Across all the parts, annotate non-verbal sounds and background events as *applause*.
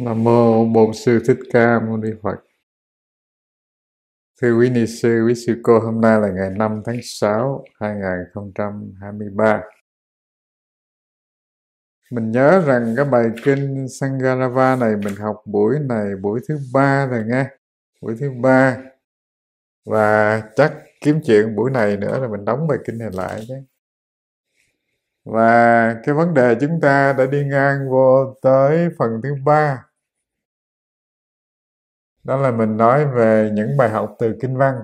Nam mô Bổn sư Thích Ca Mâu Ni Phật. Thưa quý ni sư, quý sư cô, hôm nay là ngày 5 tháng 6, 2023. Mình nhớ rằng cái bài kinh Sangarava này mình học buổi này, buổi thứ ba rồi nghe. Buổi thứ ba. Và chắc kiếm chuyện buổi này nữa là mình đóng bài kinh này lại nhé. và cái vấn đề chúng ta đã đi ngang vô tới phần thứ ba đó là mình nói về những bài học từ kinh văn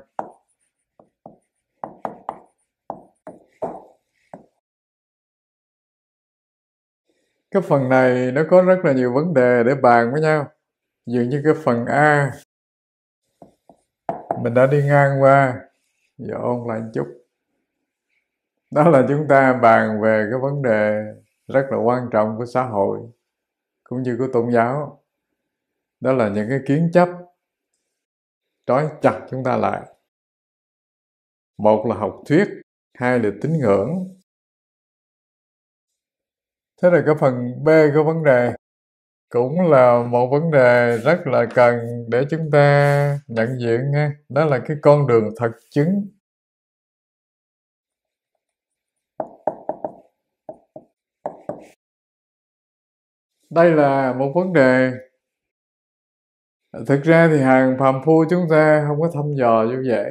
cái phần này nó có rất là nhiều vấn đề để bàn với nhau dường như cái phần a mình đã đi ngang qua giờ ôn lại một chút đó là chúng ta bàn về cái vấn đề rất là quan trọng của xã hội cũng như của tôn giáo đó là những cái kiến chấp trói chặt chúng ta lại một là học thuyết hai là tín ngưỡng thế là cái phần b của vấn đề cũng là một vấn đề rất là cần để chúng ta nhận diện nghe đó là cái con đường thật chứng đây là một vấn đề thực ra thì hàng phàm phu chúng ta không có thăm dò như vậy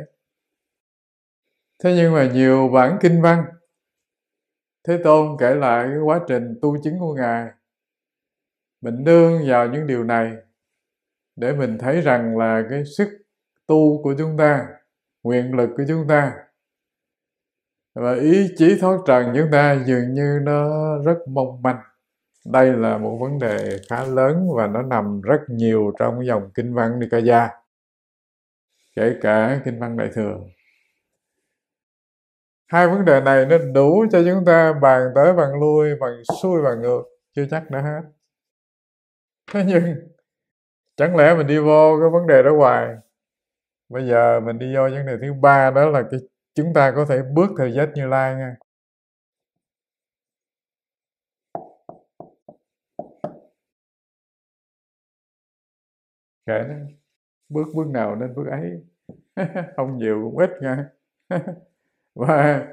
thế nhưng mà nhiều bản kinh văn thế tôn kể lại cái quá trình tu chứng của ngài mình nương vào những điều này để mình thấy rằng là cái sức tu của chúng ta nguyện lực của chúng ta và ý chí thoát trần chúng ta dường như nó rất mong manh đây là một vấn đề khá lớn và nó nằm rất nhiều trong dòng kinh văn Nikaya kể cả kinh văn đại thừa hai vấn đề này nó đủ cho chúng ta bàn tới bàn lui bàn xuôi bàn ngược chưa chắc đã hết thế nhưng chẳng lẽ mình đi vô cái vấn đề đó hoài bây giờ mình đi vô vấn đề thứ ba đó là cái chúng ta có thể bước theo giới như lai nha kệ nó bước bước nào nên bước ấy không *laughs* nhiều cũng ít nha *laughs* và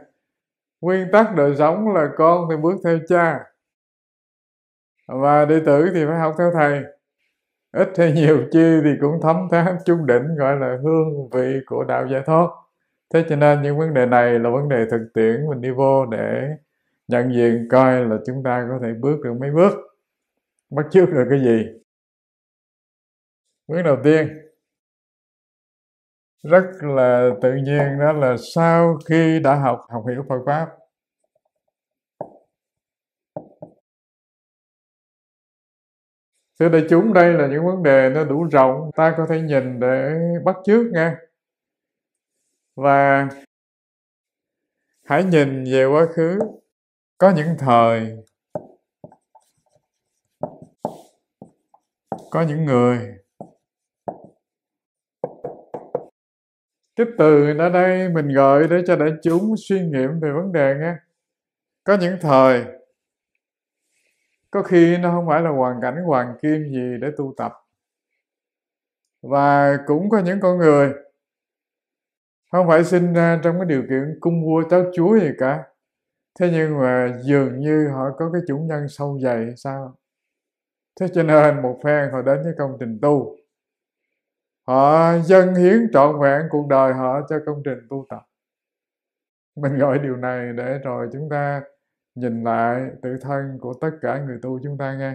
nguyên tắc đời sống là con thì bước theo cha và đệ tử thì phải học theo thầy ít hay nhiều chi thì cũng thấm tháp chung đỉnh gọi là hương vị của đạo giải thoát thế cho nên những vấn đề này là vấn đề thực tiễn mình đi vô để nhận diện coi là chúng ta có thể bước được mấy bước bắt trước được cái gì bước đầu tiên rất là tự nhiên đó là sau khi đã học học hiểu Phật pháp Thưa đại chúng đây là những vấn đề nó đủ rộng ta có thể nhìn để bắt chước nghe và hãy nhìn về quá khứ có những thời có những người cái từ ở đây mình gợi để cho đại chúng suy nghiệm về vấn đề nghe có những thời có khi nó không phải là hoàn cảnh hoàng kim gì để tu tập và cũng có những con người không phải sinh ra trong cái điều kiện cung vua cháu chúa gì cả thế nhưng mà dường như họ có cái chủ nhân sâu dày sao thế cho nên một phen họ đến với công trình tu họ dâng hiến trọn vẹn cuộc đời họ cho công trình tu tập mình gọi điều này để rồi chúng ta nhìn lại tự thân của tất cả người tu chúng ta nghe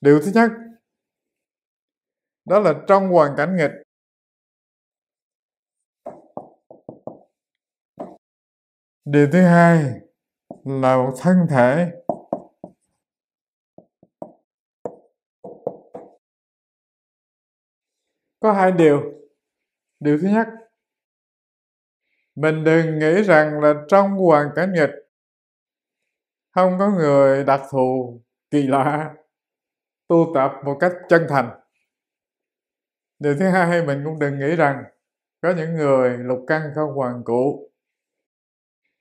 điều thứ nhất đó là trong hoàn cảnh nghịch điều thứ hai là một thân thể có hai điều điều thứ nhất mình đừng nghĩ rằng là trong hoàn cảnh nghịch không có người đặc thù kỳ lạ tu tập một cách chân thành điều thứ hai mình cũng đừng nghĩ rằng có những người lục căn không hoàn cụ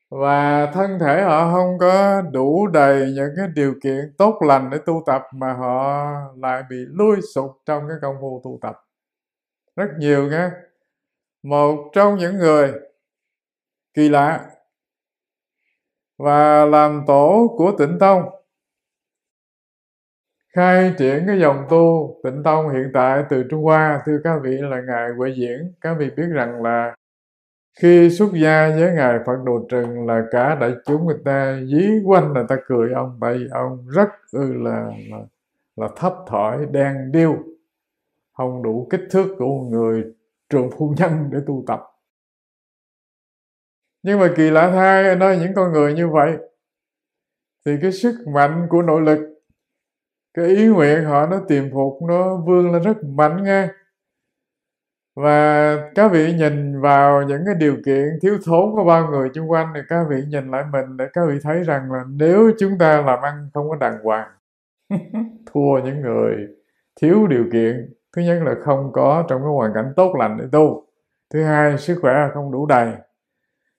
và thân thể họ không có đủ đầy những cái điều kiện tốt lành để tu tập mà họ lại bị lui sụp trong cái công phu tu tập rất nhiều nghe một trong những người kỳ lạ và làm tổ của tịnh tông khai triển cái dòng tu tịnh tông hiện tại từ trung hoa thưa các vị là ngài huệ diễn các vị biết rằng là khi xuất gia với ngài phật đồ trừng là cả đại chúng người ta dí quanh là ta cười ông tại vì ông rất ư là, là là thấp thỏi đen điêu không đủ kích thước của một người trường phu nhân để tu tập nhưng mà kỳ lạ thay nói những con người như vậy thì cái sức mạnh của nội lực cái ý nguyện họ nó tiềm phục nó vươn lên rất mạnh nghe và các vị nhìn vào những cái điều kiện thiếu thốn của bao người xung quanh thì các vị nhìn lại mình để các vị thấy rằng là nếu chúng ta làm ăn không có đàng hoàng *laughs* thua những người thiếu điều kiện thứ nhất là không có trong cái hoàn cảnh tốt lành để tu thứ hai sức khỏe là không đủ đầy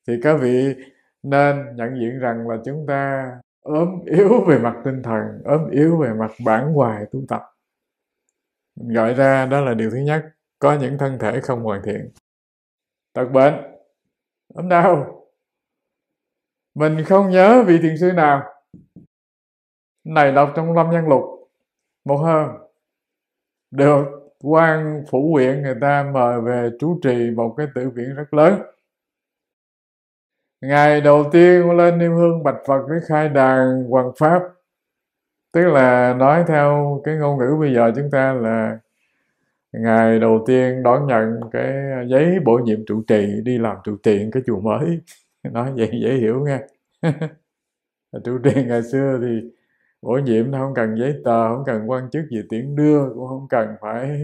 thì các vị nên nhận diện rằng là chúng ta ốm yếu về mặt tinh thần ốm yếu về mặt bản hoài tu tập gọi ra đó là điều thứ nhất có những thân thể không hoàn thiện tật bệnh ốm đau mình không nhớ vị thiền sư nào này đọc trong lâm nhân lục một hơn được quan phủ huyện người ta mời về chủ trì một cái tự viện rất lớn ngày đầu tiên lên niêm hương bạch phật với khai đàn hoàng pháp tức là nói theo cái ngôn ngữ bây giờ chúng ta là ngày đầu tiên đón nhận cái giấy bổ nhiệm trụ trì đi làm trụ trì cái chùa mới nói vậy dễ hiểu nghe *laughs* trụ trì ngày xưa thì bổ nhiệm nó không cần giấy tờ không cần quan chức gì tiễn đưa cũng không cần phải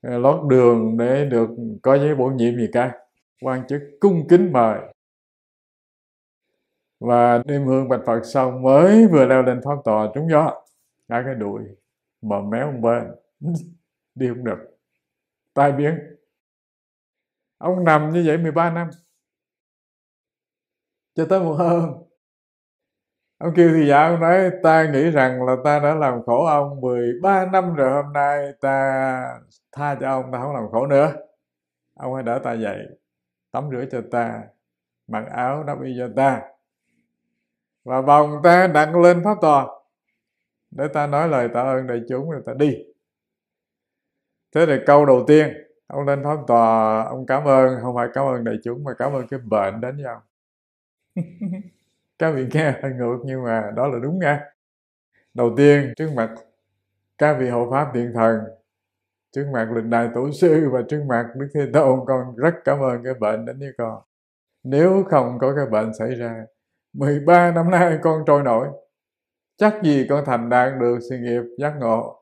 ờ, lót đường để được có giấy bổ nhiệm gì cả quan chức cung kính mời và đêm hương bạch phật xong mới vừa leo lên thoát tòa trúng gió cả cái đùi mà méo một bên *laughs* đi không được tai biến ông nằm như vậy 13 năm cho tới một hơn Ông kêu thì dạ ông nói ta nghĩ rằng là ta đã làm khổ ông 13 năm rồi hôm nay ta tha cho ông ta không làm khổ nữa. Ông hãy đỡ ta dậy, tắm rửa cho ta, mặc áo đắp y cho ta. Và vòng ta đặt lên pháp tòa để ta nói lời tạ ơn đại chúng rồi ta đi. Thế là câu đầu tiên, ông lên pháp tòa, ông cảm ơn, không phải cảm ơn đại chúng mà cảm ơn cái bệnh đến với ông. *laughs* các vị nghe hơi ngược nhưng mà đó là đúng nha đầu tiên trước mặt các vị hộ pháp thiện thần trước mặt lịch đại tổ sư và trước mặt đức thế tôn con rất cảm ơn cái bệnh đến với con nếu không có cái bệnh xảy ra 13 năm nay con trôi nổi chắc gì con thành đạt được sự nghiệp giác ngộ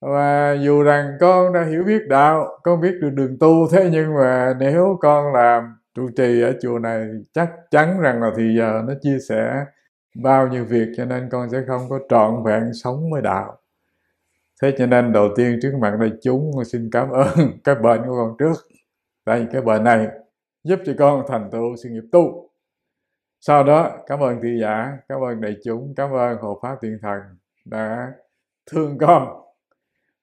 và dù rằng con đã hiểu biết đạo con biết được đường tu thế nhưng mà nếu con làm trụ trì ở chùa này chắc chắn rằng là thì giờ nó chia sẻ bao nhiêu việc cho nên con sẽ không có trọn vẹn sống với đạo thế cho nên đầu tiên trước mặt đây chúng con xin cảm ơn *laughs* cái bệnh của con trước tại vì cái bệnh này giúp cho con thành tựu sự nghiệp tu sau đó cảm ơn thị giả cảm ơn đại chúng cảm ơn hộ pháp thiện thần đã thương con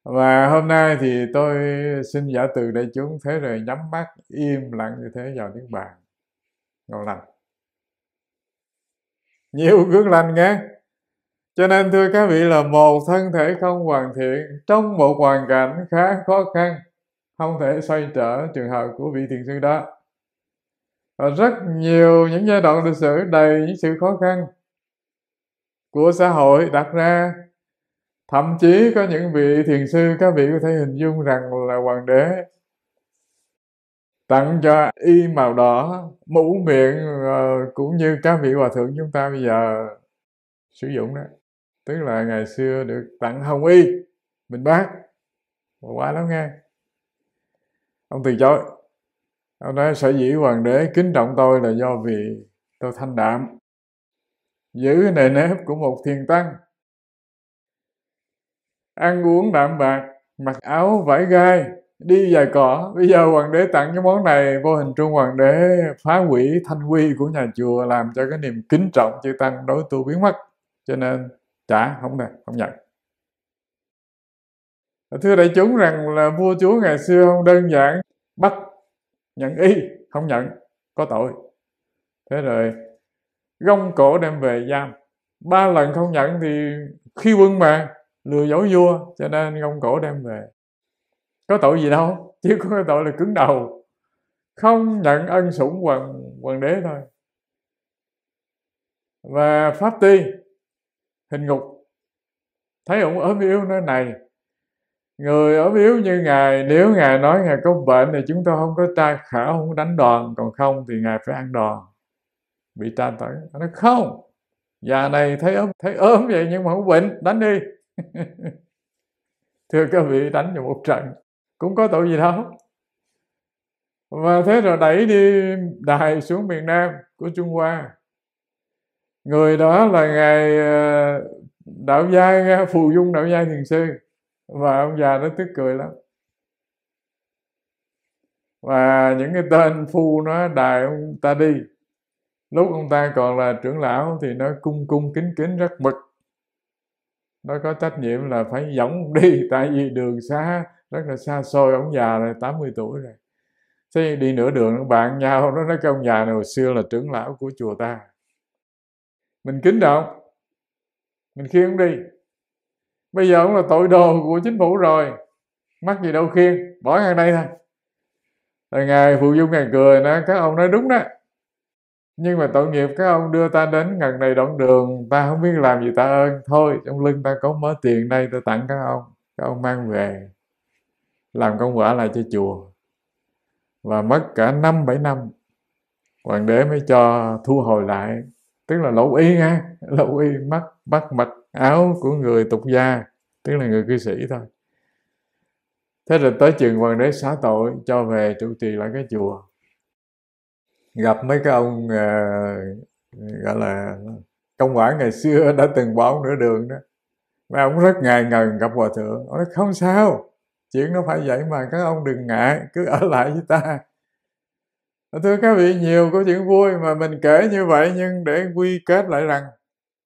và hôm nay thì tôi xin giả từ đại chúng thế rồi nhắm mắt im lặng như thế vào tiếng bàn ngon lành nhiều gương lành nghe cho nên thưa các vị là một thân thể không hoàn thiện trong một hoàn cảnh khá khó khăn không thể xoay trở trường hợp của vị thiền sư đó và rất nhiều những giai đoạn lịch sử đầy những sự khó khăn của xã hội đặt ra thậm chí có những vị thiền sư các vị có thể hình dung rằng là hoàng đế tặng cho y màu đỏ mũ miệng ờ, cũng như các vị hòa thượng chúng ta bây giờ sử dụng đó tức là ngày xưa được tặng hồng y mình bác quá lắm nghe ông từ chối ông nói sở dĩ hoàng đế kính trọng tôi là do vì tôi thanh đạm giữ nề nếp của một thiền tăng ăn uống đạm bạc mặc áo vải gai đi dài cỏ bây giờ hoàng đế tặng cái món này vô hình trung hoàng đế phá hủy thanh quy của nhà chùa làm cho cái niềm kính trọng chư tăng đối tu biến mất cho nên trả không được không nhận thưa đại chúng rằng là vua chúa ngày xưa không đơn giản bắt nhận y không nhận có tội thế rồi gông cổ đem về giam ba lần không nhận thì khi quân mà lừa dối vua cho nên gông cổ đem về có tội gì đâu chứ có tội là cứng đầu không nhận ân sủng hoàng hoàng đế thôi và pháp ti hình ngục thấy ông ốm yếu nói này người ốm yếu như ngài nếu ngài nói ngài có bệnh thì chúng tôi không có ta khảo không đánh đòn còn không thì ngài phải ăn đòn bị ta tẩn nó không già này thấy ốm thấy ốm vậy nhưng mà không bệnh đánh đi *laughs* thưa các vị đánh cho một trận cũng có tội gì đâu và thế rồi đẩy đi đài xuống miền nam của trung hoa người đó là ngài ờ, đạo gia phù dung đạo gia thiền sư và ông già nó tức cười lắm và những cái tên phu nó đài ông ta đi lúc ông ta còn là trưởng lão thì nó cung cung kính kính rất mực nó có trách nhiệm là phải dẫn *laughs* đi tại vì đường xa rất là xa xôi ông già là 80 tuổi rồi thế đi nửa đường bạn nhau nó nói cái ông già này hồi xưa là trưởng lão của chùa ta mình kính trọng mình khiêng ông đi bây giờ ông là tội đồ của chính phủ rồi mắc gì đâu khiêng bỏ ngang đây thôi rồi ngài phụ dung ngài cười nói các ông nói đúng đó nhưng mà tội nghiệp các ông đưa ta đến ngần này đoạn đường ta không biết làm gì ta ơn thôi trong lưng ta có mớ tiền đây ta tặng các ông các ông mang về làm công quả lại cho chùa và mất cả năm bảy năm hoàng đế mới cho thu hồi lại tức là lỗ y nghe *laughs* lỗ y mắt bắt mặc áo của người tục gia tức là người cư sĩ thôi thế rồi tới trường hoàng đế xá tội cho về trụ trì lại cái chùa gặp mấy cái ông uh, gọi là công quản ngày xưa *laughs* đã từng báo nửa đường đó và ông rất ngại ngần gặp hòa thượng ông nói không sao chuyện nó phải vậy mà các ông đừng ngại cứ ở lại với ta thưa các vị nhiều có chuyện vui mà mình kể như vậy nhưng để quy kết lại rằng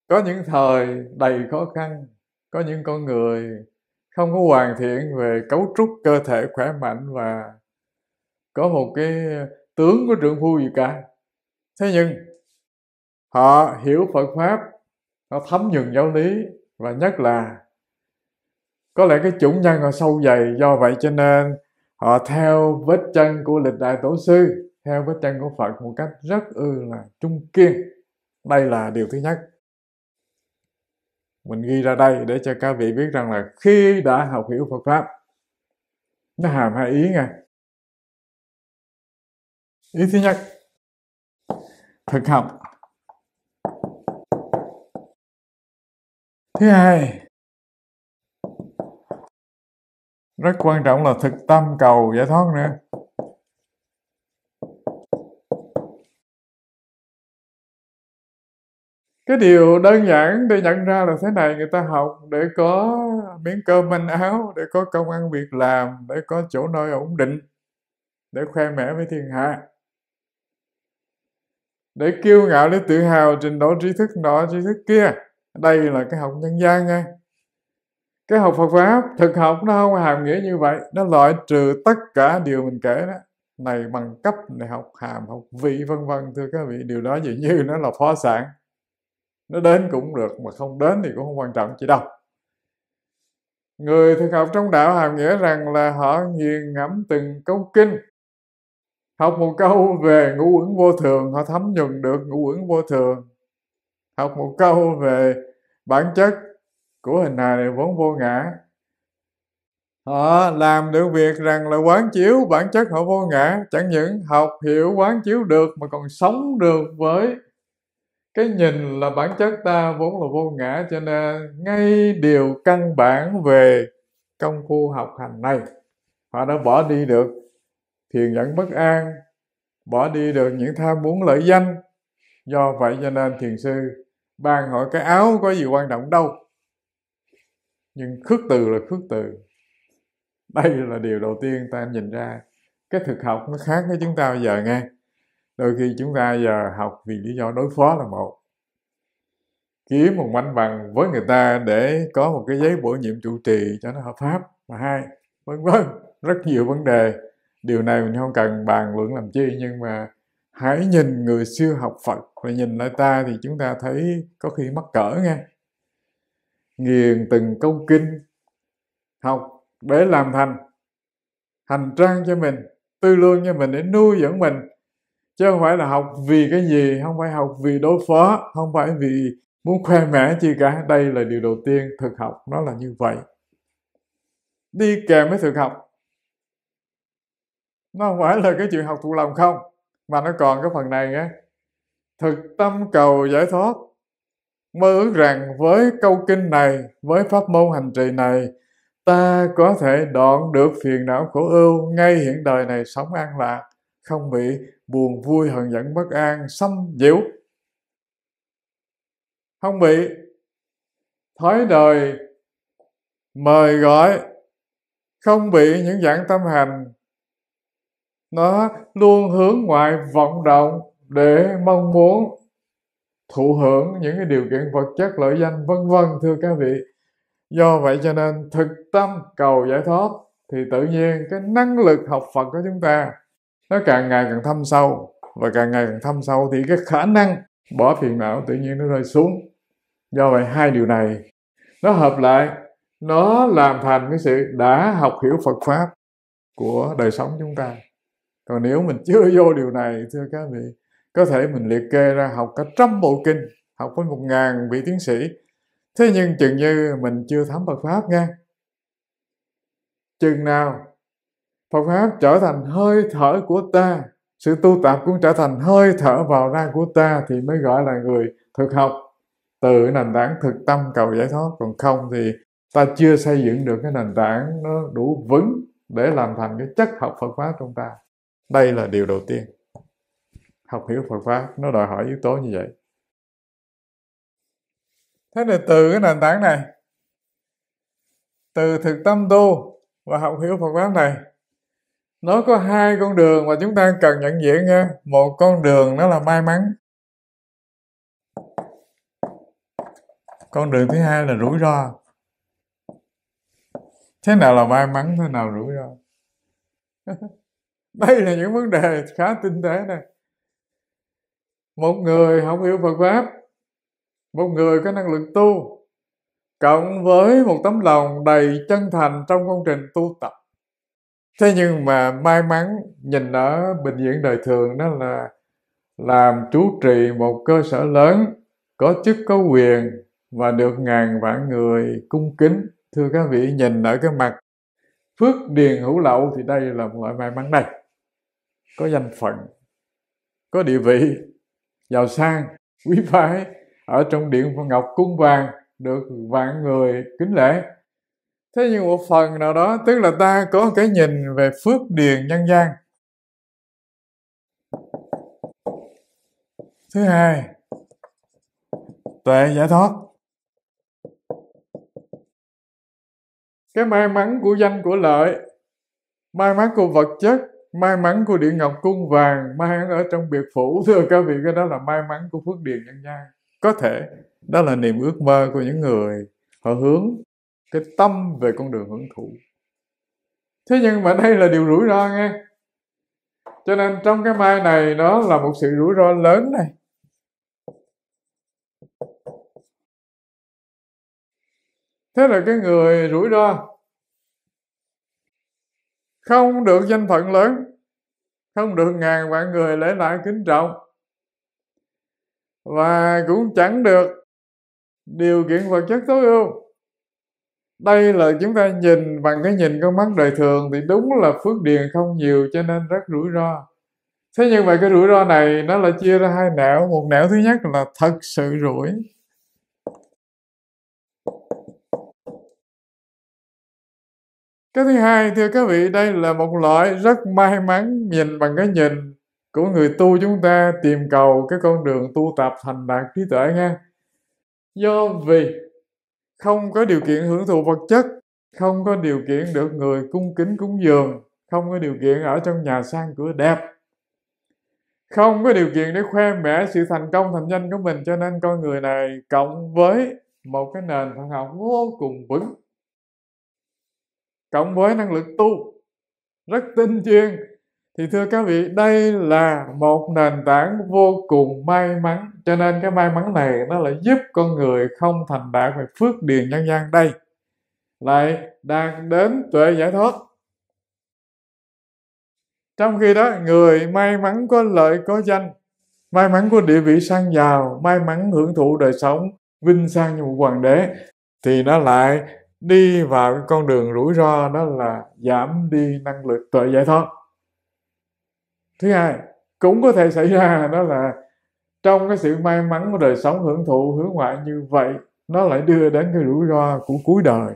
có những thời đầy khó khăn có những con người không có hoàn thiện về cấu trúc cơ thể khỏe mạnh và có một cái tướng của trượng phu gì cả thế nhưng họ hiểu phật pháp họ thấm nhuần giáo lý và nhất là có lẽ cái chủng nhân họ sâu dày do vậy cho nên họ theo vết chân của lịch đại tổ sư theo vết chân của phật một cách rất ư là trung kiên đây là điều thứ nhất mình ghi ra đây để cho các vị biết rằng là khi đã học hiểu phật pháp nó hàm hai ý nghe Ý thứ nhất, thực học. Thứ hai, rất quan trọng là thực tâm cầu giải thoát nữa. cái điều đơn giản để nhận ra là thế này người ta học để có miếng cơm manh áo để có công ăn việc làm để có chỗ nơi ổn định để khoe mẽ với thiên hạ để kiêu ngạo để tự hào trình độ tri thức nọ tri thức kia đây là cái học nhân gian nghe cái học Phật pháp thực học nó không hàm nghĩa như vậy nó loại trừ tất cả điều mình kể đó này bằng cấp này học hàm học vị vân vân thưa các vị điều đó dường như nó là phó sản nó đến cũng được mà không đến thì cũng không quan trọng chỉ đâu người thực học trong đạo hàm nghĩa rằng là họ nghiền ngẫm từng câu kinh học một câu về ngũ uẩn vô thường họ thấm nhuần được ngũ uẩn vô thường học một câu về bản chất của hình hài này vốn vô ngã họ làm được việc rằng là quán chiếu bản chất họ vô ngã chẳng những học hiểu quán chiếu được mà còn sống được với cái nhìn là bản chất ta vốn là vô ngã cho nên ngay điều căn bản về công phu học hành này họ đã bỏ đi được thiền dẫn bất an bỏ đi được những tham muốn lợi danh do vậy cho nên thiền sư ban hỏi cái áo có gì quan trọng đâu nhưng khước từ là khước từ đây là điều đầu tiên ta nhìn ra cái thực học nó khác với chúng ta bây giờ nghe đôi khi chúng ta giờ học vì lý do đối phó là một kiếm một mảnh bằng với người ta để có một cái giấy bổ nhiệm trụ trì cho nó hợp pháp và hai vân vân rất nhiều vấn đề điều này mình không cần bàn luận làm chi nhưng mà hãy nhìn người xưa học Phật và nhìn lại ta thì chúng ta thấy có khi mắc cỡ nghe nghiền từng câu kinh học để làm thành hành trang cho mình tư lương cho mình để nuôi dưỡng mình chứ không phải là học vì cái gì không phải học vì đối phó không phải vì muốn khoe mẽ chi cả đây là điều đầu tiên thực học nó là như vậy đi kèm với thực học nó không phải là cái chuyện học thuộc lòng không mà nó còn cái phần này nghe thực tâm cầu giải thoát mơ ước rằng với câu kinh này với pháp môn hành trì này ta có thể đoạn được phiền não khổ ưu ngay hiện đời này sống an lạc không bị buồn vui hận giận bất an xâm nhiễu không bị thói đời mời gọi không bị những dạng tâm hành nó luôn hướng ngoại vọng động để mong muốn thụ hưởng những cái điều kiện vật chất lợi danh vân vân thưa các vị do vậy cho nên thực tâm cầu giải thoát thì tự nhiên cái năng lực học phật của chúng ta nó càng ngày càng thâm sâu và càng ngày càng thâm sâu thì cái khả năng bỏ phiền não tự nhiên nó rơi xuống do vậy hai điều này nó hợp lại nó làm thành cái sự đã học hiểu phật pháp của đời sống chúng ta còn nếu mình chưa vô điều này thưa các vị có thể mình liệt kê ra học cả trăm bộ kinh học với một ngàn vị tiến sĩ thế nhưng chừng như mình chưa thấm Phật pháp nha chừng nào Phật pháp trở thành hơi thở của ta sự tu tập cũng trở thành hơi thở vào ra của ta thì mới gọi là người thực học từ nền tảng thực tâm cầu giải thoát còn không thì ta chưa xây dựng được cái nền tảng nó đủ vững để làm thành cái chất học Phật pháp trong ta đây là điều đầu tiên học hiểu phật pháp nó đòi hỏi yếu tố như vậy thế là từ cái nền tảng này từ thực tâm tu và học hiểu phật pháp này nó có hai con đường mà chúng ta cần nhận diện nha một con đường nó là may mắn con đường thứ hai là rủi ro thế nào là may mắn thế nào rủi ro *laughs* đây là những vấn đề khá tinh tế này một người không hiểu Phật pháp một người có năng lực tu cộng với một tấm lòng đầy chân thành trong công trình tu tập thế nhưng mà may mắn nhìn ở bình diện đời thường đó là làm trú trì một cơ sở lớn có chức có quyền và được ngàn vạn người cung kính thưa các vị nhìn ở cái mặt phước điền hữu lậu thì đây là một loại may mắn đây có danh phận có địa vị giàu sang quý phái ở trong điện ngọc cung vàng được vạn người kính lễ thế nhưng một phần nào đó tức là ta có cái nhìn về phước điền nhân gian thứ hai tuệ giải thoát cái may mắn của danh của lợi may mắn của vật chất may mắn của điện ngọc cung vàng mang ở trong biệt phủ *laughs* thưa các vị cái đó là may mắn của phước điền nhân gian có thể đó là niềm ước mơ của những người họ hướng cái tâm về con đường hưởng thụ thế nhưng mà đây là điều rủi ro nghe cho nên trong cái mai này đó là một sự rủi ro lớn này thế là cái người rủi ro không được danh phận lớn không được ngàn vạn người lễ lại kính trọng và cũng chẳng được điều kiện vật chất tối ưu đây là chúng ta nhìn bằng cái nhìn con mắt đời thường thì đúng là phước điền không nhiều cho nên rất rủi ro thế nhưng mà cái rủi ro này nó là chia ra hai nẻo một nẻo thứ nhất là thật sự rủi Cái thứ hai, thưa các vị, đây là một loại rất may mắn nhìn bằng cái nhìn của người tu chúng ta tìm cầu cái con đường tu tập thành đạt trí tuệ nha. Do vì không có điều kiện hưởng thụ vật chất, không có điều kiện được người cung kính cúng dường, không có điều kiện ở trong nhà sang cửa đẹp, không có điều kiện để khoe mẽ sự thành công thành danh của mình cho nên con người này cộng với một cái nền phản học vô cùng vững cộng với năng lực tu rất tinh chuyên thì thưa các vị đây là một nền tảng vô cùng may mắn cho nên cái may mắn này nó lại giúp con người không thành đạt về phước điền nhân gian đây lại đang đến tuệ giải thoát trong khi đó người may mắn có lợi có danh may mắn có địa vị sang giàu may mắn hưởng thụ đời sống vinh sang như một hoàng đế thì nó lại đi vào cái con đường rủi ro đó là giảm đi năng lực tuệ giải thoát thứ hai cũng có thể xảy ra đó là trong cái sự may mắn của đời sống hưởng thụ hướng ngoại như vậy nó lại đưa đến cái rủi ro của cuối đời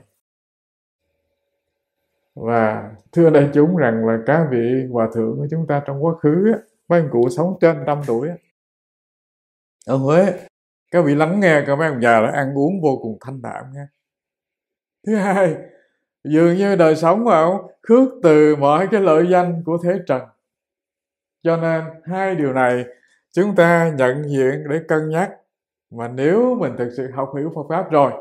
và thưa đại chúng rằng là các vị hòa thượng của chúng ta trong quá khứ mấy ông cụ sống trên trăm tuổi ở Huế các vị lắng nghe các mấy ông già là ăn uống vô cùng thanh đạm nha thứ hai dường như đời sống của ông khước từ mọi cái lợi danh của thế trần cho nên hai điều này chúng ta nhận diện để cân nhắc mà nếu mình thực sự học hiểu Phật pháp rồi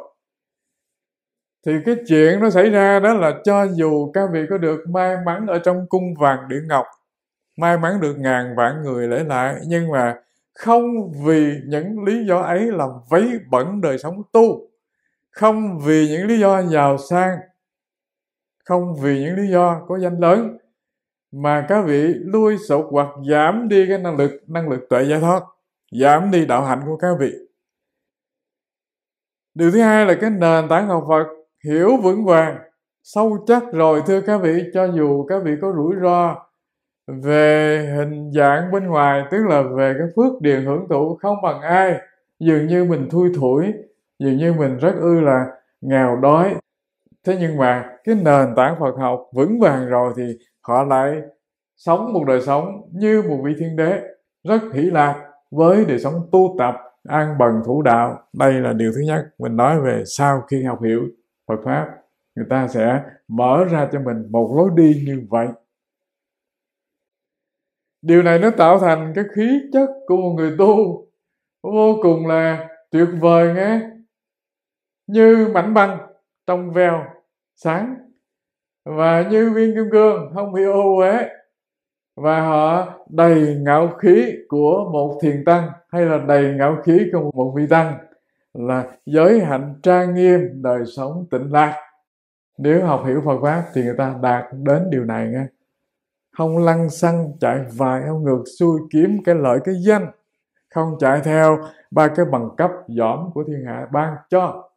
thì cái chuyện nó xảy ra đó là cho dù các vị có được may mắn ở trong cung vàng địa ngọc may mắn được ngàn vạn người lễ lại nhưng mà không vì những lý do ấy làm vấy bẩn đời sống tu không vì những lý do giàu sang không vì những lý do có danh lớn mà các vị lui sụt hoặc giảm đi cái năng lực năng lực tuệ giải thoát giảm đi đạo hạnh của các vị điều thứ hai là cái nền tảng học phật hiểu vững vàng sâu chắc rồi thưa các vị cho dù các vị có rủi ro về hình dạng bên ngoài tức là về cái phước điền hưởng thụ không bằng ai dường như mình thui thủi dường như mình rất ư là nghèo đói thế nhưng mà cái nền tảng phật học vững vàng rồi thì họ lại sống một đời sống như một vị thiên đế rất hỷ lạc với đời sống tu tập an bần thủ đạo đây là điều thứ nhất mình nói về sau khi học hiểu phật pháp người ta sẽ mở ra cho mình một lối đi như vậy điều này nó tạo thành cái khí chất của một người tu vô cùng là tuyệt vời nghe như mảnh băng trong veo sáng và như viên kim cương không bị ô uế và họ đầy ngạo khí của một thiền tăng hay là đầy ngạo khí của một vị tăng là giới hạnh trang nghiêm đời sống tịnh lạc nếu học hiểu Phật pháp thì người ta đạt đến điều này nghe không lăn xăng chạy vài không ngược xuôi kiếm cái lợi cái danh không chạy theo ba cái bằng cấp giỏm của thiên hạ ban cho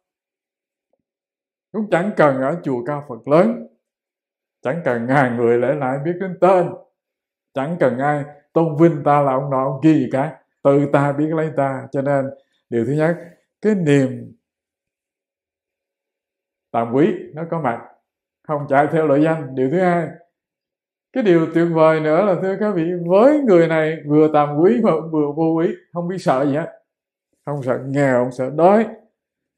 cũng chẳng cần ở chùa cao phật lớn chẳng cần ngàn người lễ lại biết đến tên chẳng cần ai tôn vinh ta là ông nọ ông kia gì cả tự ta biết lấy ta cho nên điều thứ nhất cái niềm tạm quý nó có mặt không chạy theo lợi danh điều thứ hai cái điều tuyệt vời nữa là thưa các vị với người này vừa tàm quý mà vừa vô quý không biết sợ gì hết không sợ nghèo không sợ đói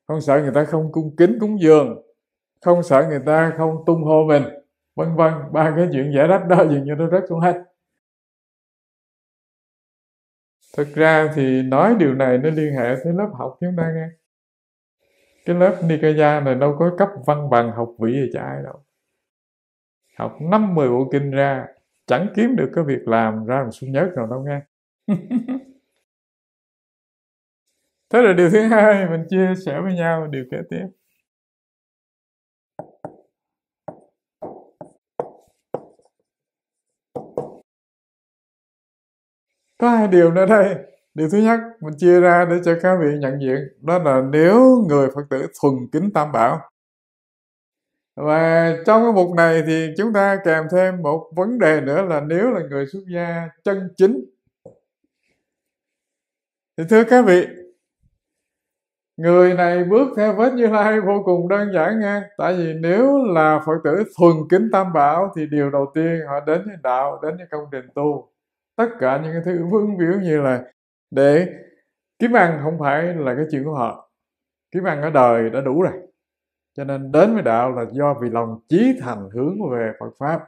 không sợ người ta không cung kính cúng dường không sợ người ta không tung hô mình vân vân ba cái chuyện giải đáp đó dường như nó rất cũng hết thực ra thì nói điều này nó liên hệ tới lớp học chúng ta nghe cái lớp Nikaya này đâu có cấp văn bằng học vị gì cho ai đâu học năm mười bộ kinh ra chẳng kiếm được cái việc làm ra một xu nhớt nào đâu nghe *laughs* thế là điều thứ hai mình chia sẻ với nhau điều kế tiếp có hai điều nữa đây điều thứ nhất mình chia ra để cho các vị nhận diện đó là nếu người phật tử thuần kính tam bảo và trong cái mục này thì chúng ta kèm thêm một vấn đề nữa là nếu là người xuất gia chân chính thì thưa các vị người này bước theo vết như lai vô cùng đơn giản nghe tại vì nếu là phật tử thuần kính tam bảo thì điều đầu tiên họ đến với đạo đến với công trình tu tất cả những cái thứ vương biểu như là để kiếm ăn không phải là cái chuyện của họ kiếm ăn ở đời đã đủ rồi cho nên đến với đạo là do vì lòng chí thành hướng về phật pháp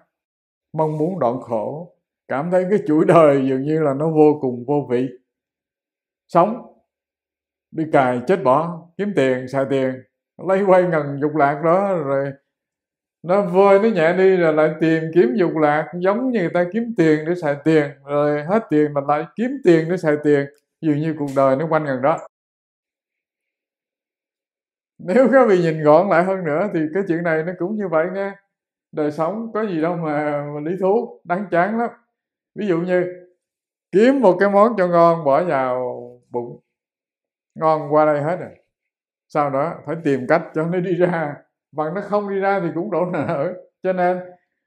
mong muốn đoạn khổ cảm thấy cái chuỗi đời dường như là nó vô cùng vô vị sống đi cài chết bỏ kiếm tiền xài tiền lấy quay ngần dục lạc đó rồi nó vơi nó nhẹ đi rồi lại tìm kiếm dục lạc giống như người ta kiếm tiền để xài tiền rồi hết tiền mình lại kiếm tiền để xài tiền dường như cuộc đời nó quanh gần đó nếu các vị nhìn gọn lại hơn nữa thì cái chuyện này nó cũng như vậy nghe đời sống có gì đâu mà, mà lý thú đáng chán lắm ví dụ như kiếm một cái món cho ngon bỏ vào bụng ngon qua đây hết rồi sau đó phải tìm cách cho nó đi ra bằng nó không đi ra thì cũng đổ nợ cho nên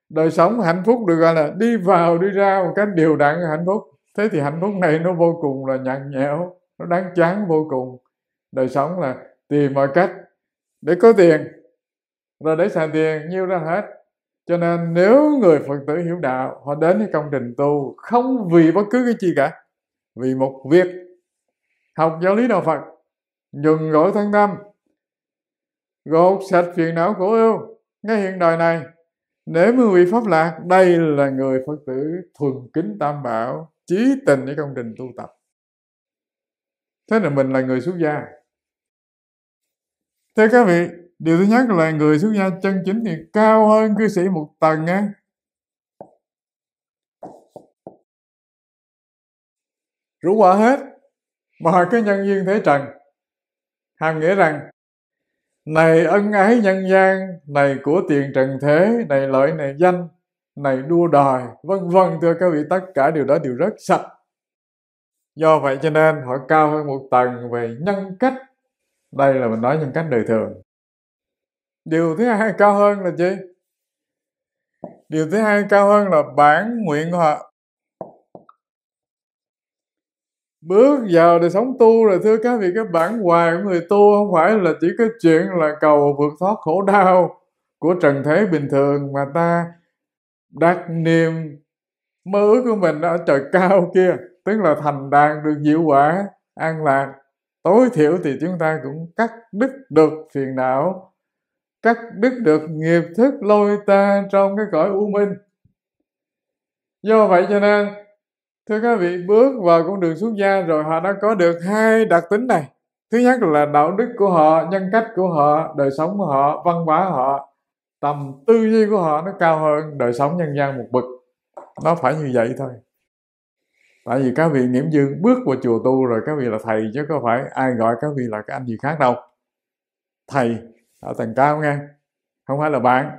đời sống hạnh phúc được gọi là đi vào đi ra một cách điều đặn hạnh phúc thế thì hạnh phúc này nó vô cùng là nhạt nhẽo nó đáng chán vô cùng đời sống là tìm mọi cách để có tiền rồi để xài tiền nhiêu ra hết cho nên nếu người phật tử hiểu đạo họ đến cái công trình tu không vì bất cứ cái chi cả vì một việc học giáo lý đạo Phật dừng gỗ thân tâm gột sạch phiền não khổ ưu ngay hiện đời này để mưu vị pháp lạc đây là người phật tử thuần kính tam bảo chí tình để công trình tu tập thế là mình là người xuất gia thế các vị điều thứ nhất là người xuất gia chân chính thì cao hơn cư sĩ một tầng á rủ quả hết mọi cái nhân duyên thế trần hàm nghĩa rằng này ân ái nhân gian này của tiền trần thế này lợi này danh này đua đòi vân vân thưa các vị tất cả điều đó đều rất sạch do vậy cho nên họ cao hơn một tầng về nhân cách đây là mình nói nhân cách đời thường điều thứ hai cao hơn là gì điều thứ hai cao hơn là bản nguyện họ bước vào đời sống tu rồi thưa các vị các bản hoài của người tu không phải là chỉ cái chuyện là cầu vượt thoát khổ đau của trần thế bình thường mà ta đặt niềm mơ ước của mình ở trời cao kia tức là thành đàn được diệu quả an lạc tối thiểu thì chúng ta cũng cắt đứt được phiền não cắt đứt được nghiệp thức lôi ta trong cái cõi u minh do vậy cho nên thưa các vị bước vào con đường xuất gia rồi họ đã có được hai đặc tính này thứ nhất là đạo đức của họ nhân cách của họ đời sống của họ văn hóa họ tầm tư duy của họ nó cao hơn đời sống nhân gian một bậc nó phải như vậy thôi tại vì các vị nghiễm dương bước vào chùa tu rồi các vị là thầy chứ có phải ai gọi các vị là cái anh gì khác đâu thầy ở tầng cao nghe không phải là bạn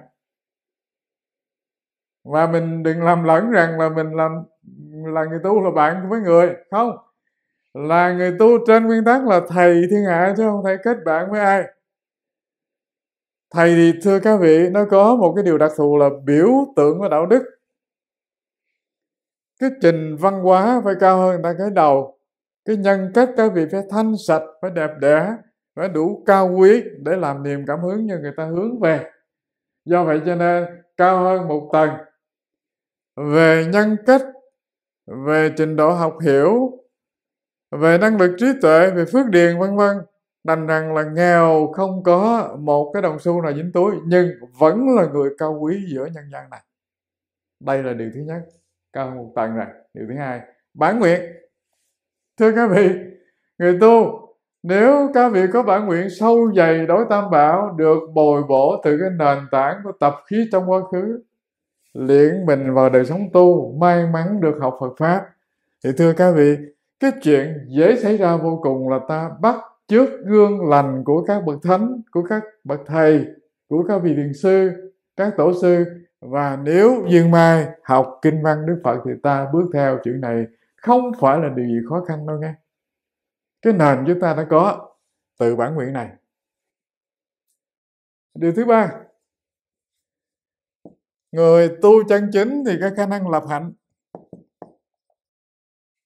và mình đừng làm lẫn rằng là mình làm là người tu là bạn với người không là người tu trên nguyên tắc là thầy thiên hạ chứ không thể kết bạn với ai thầy thì thưa các vị nó có một cái điều đặc thù là biểu tượng của đạo đức cái trình văn hóa phải cao hơn người ta cái đầu cái nhân cách các vị phải thanh sạch phải đẹp đẽ phải đủ cao quý để làm niềm cảm hứng cho người ta hướng về do vậy cho nên cao hơn một tầng về nhân cách về trình độ học hiểu về năng lực trí tuệ về phước điền vân vân đành rằng là nghèo không có một cái đồng xu nào dính túi nhưng vẫn là người cao quý giữa nhân dân này đây là điều thứ nhất cao hơn một tầng này. điều thứ hai bản nguyện thưa các vị người tu nếu các vị có bản nguyện sâu dày đối tam bảo được bồi bổ từ cái nền tảng của tập khí trong quá khứ liễn mình vào đời sống tu may mắn được học Phật pháp thì thưa các vị cái chuyện dễ xảy ra vô cùng là ta bắt trước gương lành của các bậc thánh của các bậc thầy của các vị thiền sư các tổ sư và nếu dương mai học kinh văn đức phật thì ta bước theo chuyện này không phải là điều gì khó khăn đâu nghe cái nền chúng ta đã có từ bản nguyện này điều thứ ba người tu chân chính thì cái khả năng lập hạnh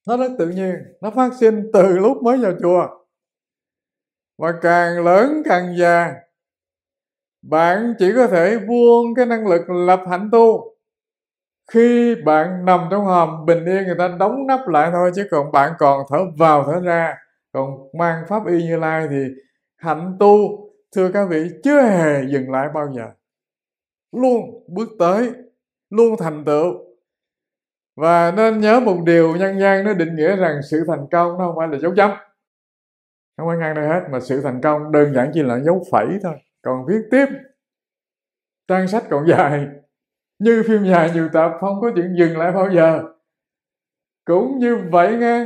nó rất tự nhiên nó phát sinh từ lúc mới vào chùa và càng lớn càng già bạn chỉ có thể buông cái năng lực lập hạnh tu khi bạn nằm trong hòm bình yên người ta đóng nắp lại thôi chứ còn bạn còn thở vào thở ra còn mang pháp y như lai thì hạnh tu thưa các vị chưa hề dừng lại bao giờ luôn bước tới luôn thành tựu và nên nhớ một điều nhân gian nó định nghĩa rằng sự thành công nó không phải là dấu chấm không phải ngang đây hết mà sự thành công đơn giản chỉ là dấu phẩy thôi còn viết tiếp trang sách còn dài như phim dài nhiều tập không có chuyện dừng lại bao giờ cũng như vậy nghe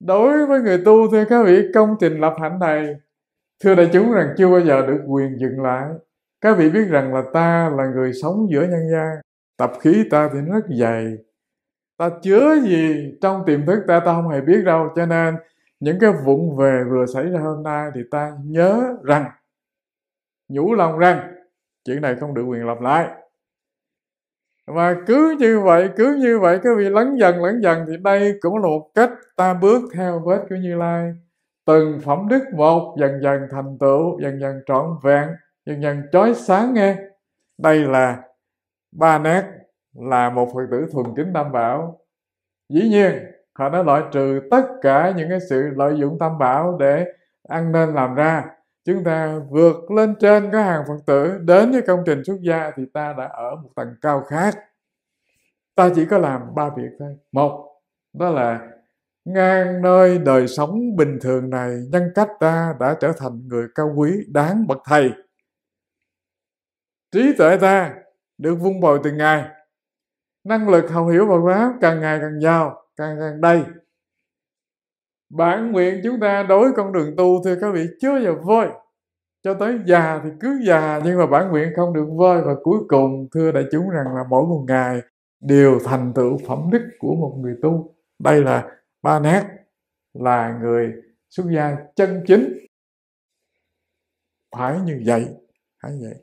đối với người tu thưa các vị công trình lập hạnh này thưa đại chúng rằng chưa bao giờ được quyền dừng lại các vị biết rằng là ta là người sống giữa nhân gian tập khí ta thì nó rất dày ta chứa gì trong tiềm thức ta ta không hề biết đâu cho nên những cái vụn về vừa xảy ra hôm nay thì ta nhớ rằng nhủ lòng rằng chuyện này không được quyền lặp lại và cứ như vậy cứ như vậy cái vị lấn dần lấn dần thì đây cũng là một cách ta bước theo vết của như lai từng phẩm đức một dần dần thành tựu dần dần trọn vẹn nhân nhân chói sáng nghe đây là ba nét là một phật tử thuần chính tam bảo dĩ nhiên họ đã loại trừ tất cả những cái sự lợi dụng tam bảo để ăn nên làm ra chúng ta vượt lên trên cái hàng phật tử đến với công trình xuất gia thì ta đã ở một tầng cao khác ta chỉ có làm ba việc thôi một đó là ngang nơi đời sống bình thường này nhân cách ta đã trở thành người cao quý đáng bậc thầy trí tuệ ta được vun bồi từng ngày năng lực học hiểu Phật pháp càng ngày càng giàu càng càng đầy bản nguyện chúng ta đối con đường tu thưa các vị chớ vào vơi cho tới già thì cứ già nhưng mà bản nguyện không được vơi và cuối cùng thưa đại chúng rằng là mỗi một ngày đều thành tựu phẩm đức của một người tu đây là ba nét là người xuất gia chân chính phải như vậy hãy vậy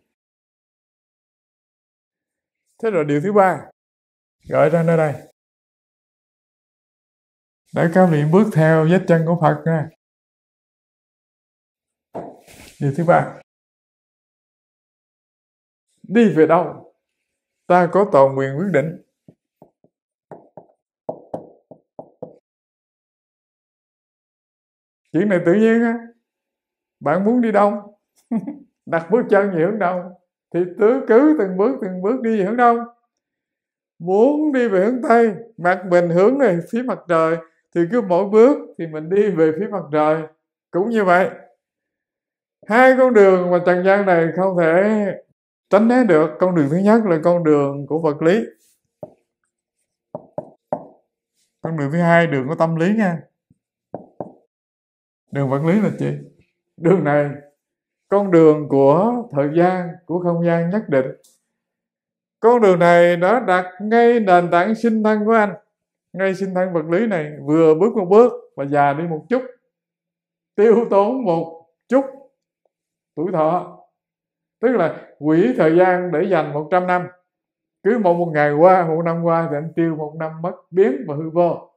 thế rồi điều thứ ba gợi ra nơi đây đã cao niệm bước theo vết chân của phật nha điều thứ ba đi về đâu ta có toàn quyền quyết định chuyện này tự nhiên á bạn muốn đi đâu *laughs* đặt bước chân gì hướng đâu thì cứ cứ từng bước từng bước đi hướng đông muốn đi về hướng tây mặt mình hướng về phía mặt trời thì cứ mỗi bước thì mình đi về phía mặt trời cũng như vậy hai con đường mà trần gian này không thể tránh né được con đường thứ nhất là con đường của vật lý con đường thứ hai đường của tâm lý nha đường vật lý là chị đường này con đường của thời gian của không gian nhất định con đường này nó đặt ngay nền tảng sinh thân của anh ngay sinh thân vật lý này vừa bước một bước và già đi một chút tiêu tốn một chút tuổi thọ tức là quỹ thời gian để dành 100 năm cứ một, một ngày qua một năm qua thì anh tiêu một năm mất biến và hư vô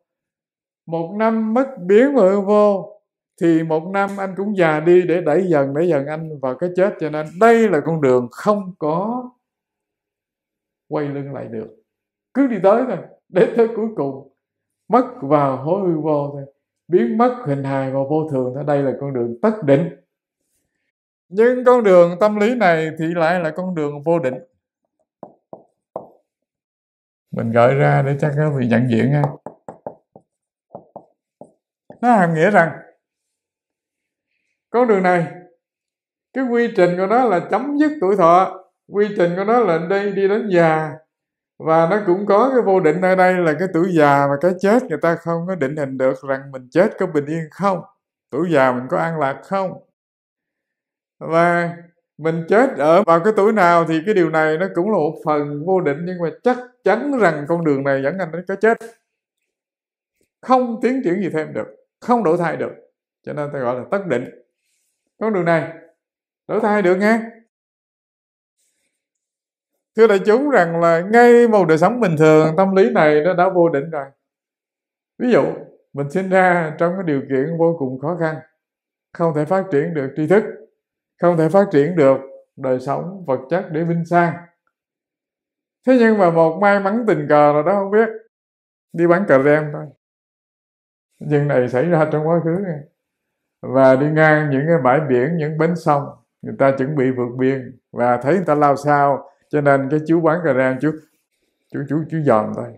một năm mất biến và hư vô thì một năm anh cũng già đi để đẩy dần đẩy dần anh vào cái chết cho nên đây là con đường không có quay lưng lại được cứ đi tới thôi đến tới cuối cùng mất vào hối hư vô thôi biến mất hình hài vào vô thường thôi đây là con đường tất định nhưng con đường tâm lý này thì lại là con đường vô định mình gợi ra để chắc các vị nhận diện nha nó hàm nghĩa rằng con đường này cái quy trình của nó là chấm dứt tuổi thọ quy trình của nó là đi đi đến già và nó cũng có cái vô định ở đây là cái tuổi già và cái chết người ta không có định hình được rằng mình chết có bình yên không tuổi già mình có an lạc không và mình chết ở vào cái tuổi nào thì cái điều này nó cũng là một phần vô định nhưng mà chắc chắn rằng con đường này dẫn anh đến cái chết không tiến triển gì thêm được không đổi thay được cho nên ta gọi là tất định con đường này đổi thay được nghe thưa đại chúng rằng là ngay một đời sống bình thường tâm lý này nó đã vô định rồi ví dụ mình sinh ra trong cái điều kiện vô cùng khó khăn không thể phát triển được tri thức không thể phát triển được đời sống vật chất để vinh sang thế nhưng mà một may mắn tình cờ là đó không biết đi bán cà rem thôi nhưng này xảy ra trong quá khứ này và đi ngang những cái bãi biển những bến sông người ta chuẩn bị vượt biên và thấy người ta lao sao cho nên cái chú bán cà rang chú chú chú chú dòm thôi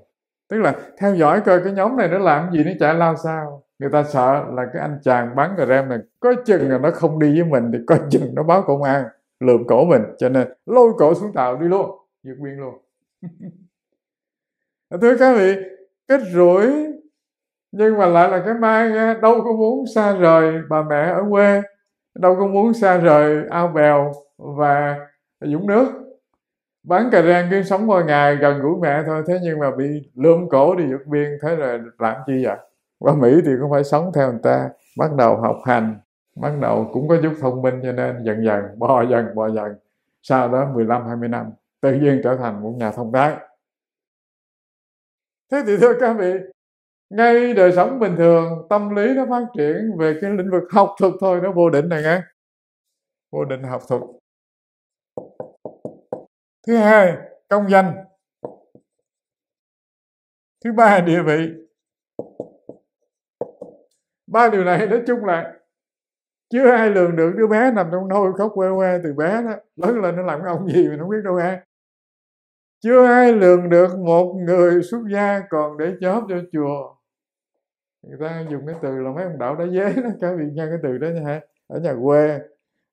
tức là theo dõi coi cái nhóm này nó làm gì nó chạy lao sao người ta sợ là cái anh chàng bán cà rem này có chừng là nó không đi với mình thì có chừng nó báo công an lượm cổ mình cho nên lôi cổ xuống tàu đi luôn vượt biên luôn *laughs* thưa các vị cái rủi nhưng mà lại là cái mai nha đâu có muốn xa rời bà mẹ ở quê đâu có muốn xa rời ao bèo và dũng nước bán cà rang kiếm sống mỗi ngày gần gũi mẹ thôi thế nhưng mà bị lượm cổ đi vượt biên thế rồi làm chi vậy qua mỹ thì cũng phải sống theo người ta bắt đầu học hành bắt đầu cũng có chút thông minh cho nên dần dần bò dần bò dần sau đó 15 20 năm tự nhiên trở thành một nhà thông thái thế thì thưa các vị ngay đời sống bình thường tâm lý nó phát triển về cái lĩnh vực học thuật thôi nó vô định này nghe vô định học thuật thứ hai công danh thứ ba địa vị ba điều này nói chung là chưa ai lường được đứa bé nằm trong nôi khóc quê quê từ bé đó lớn lên nó làm cái ông gì mà không biết đâu ai chưa ai lường được một người xuất gia còn để chóp cho chùa người ta dùng cái từ là mấy ông đạo đá dế nó cá việc nghe cái từ đó nha hả ở nhà quê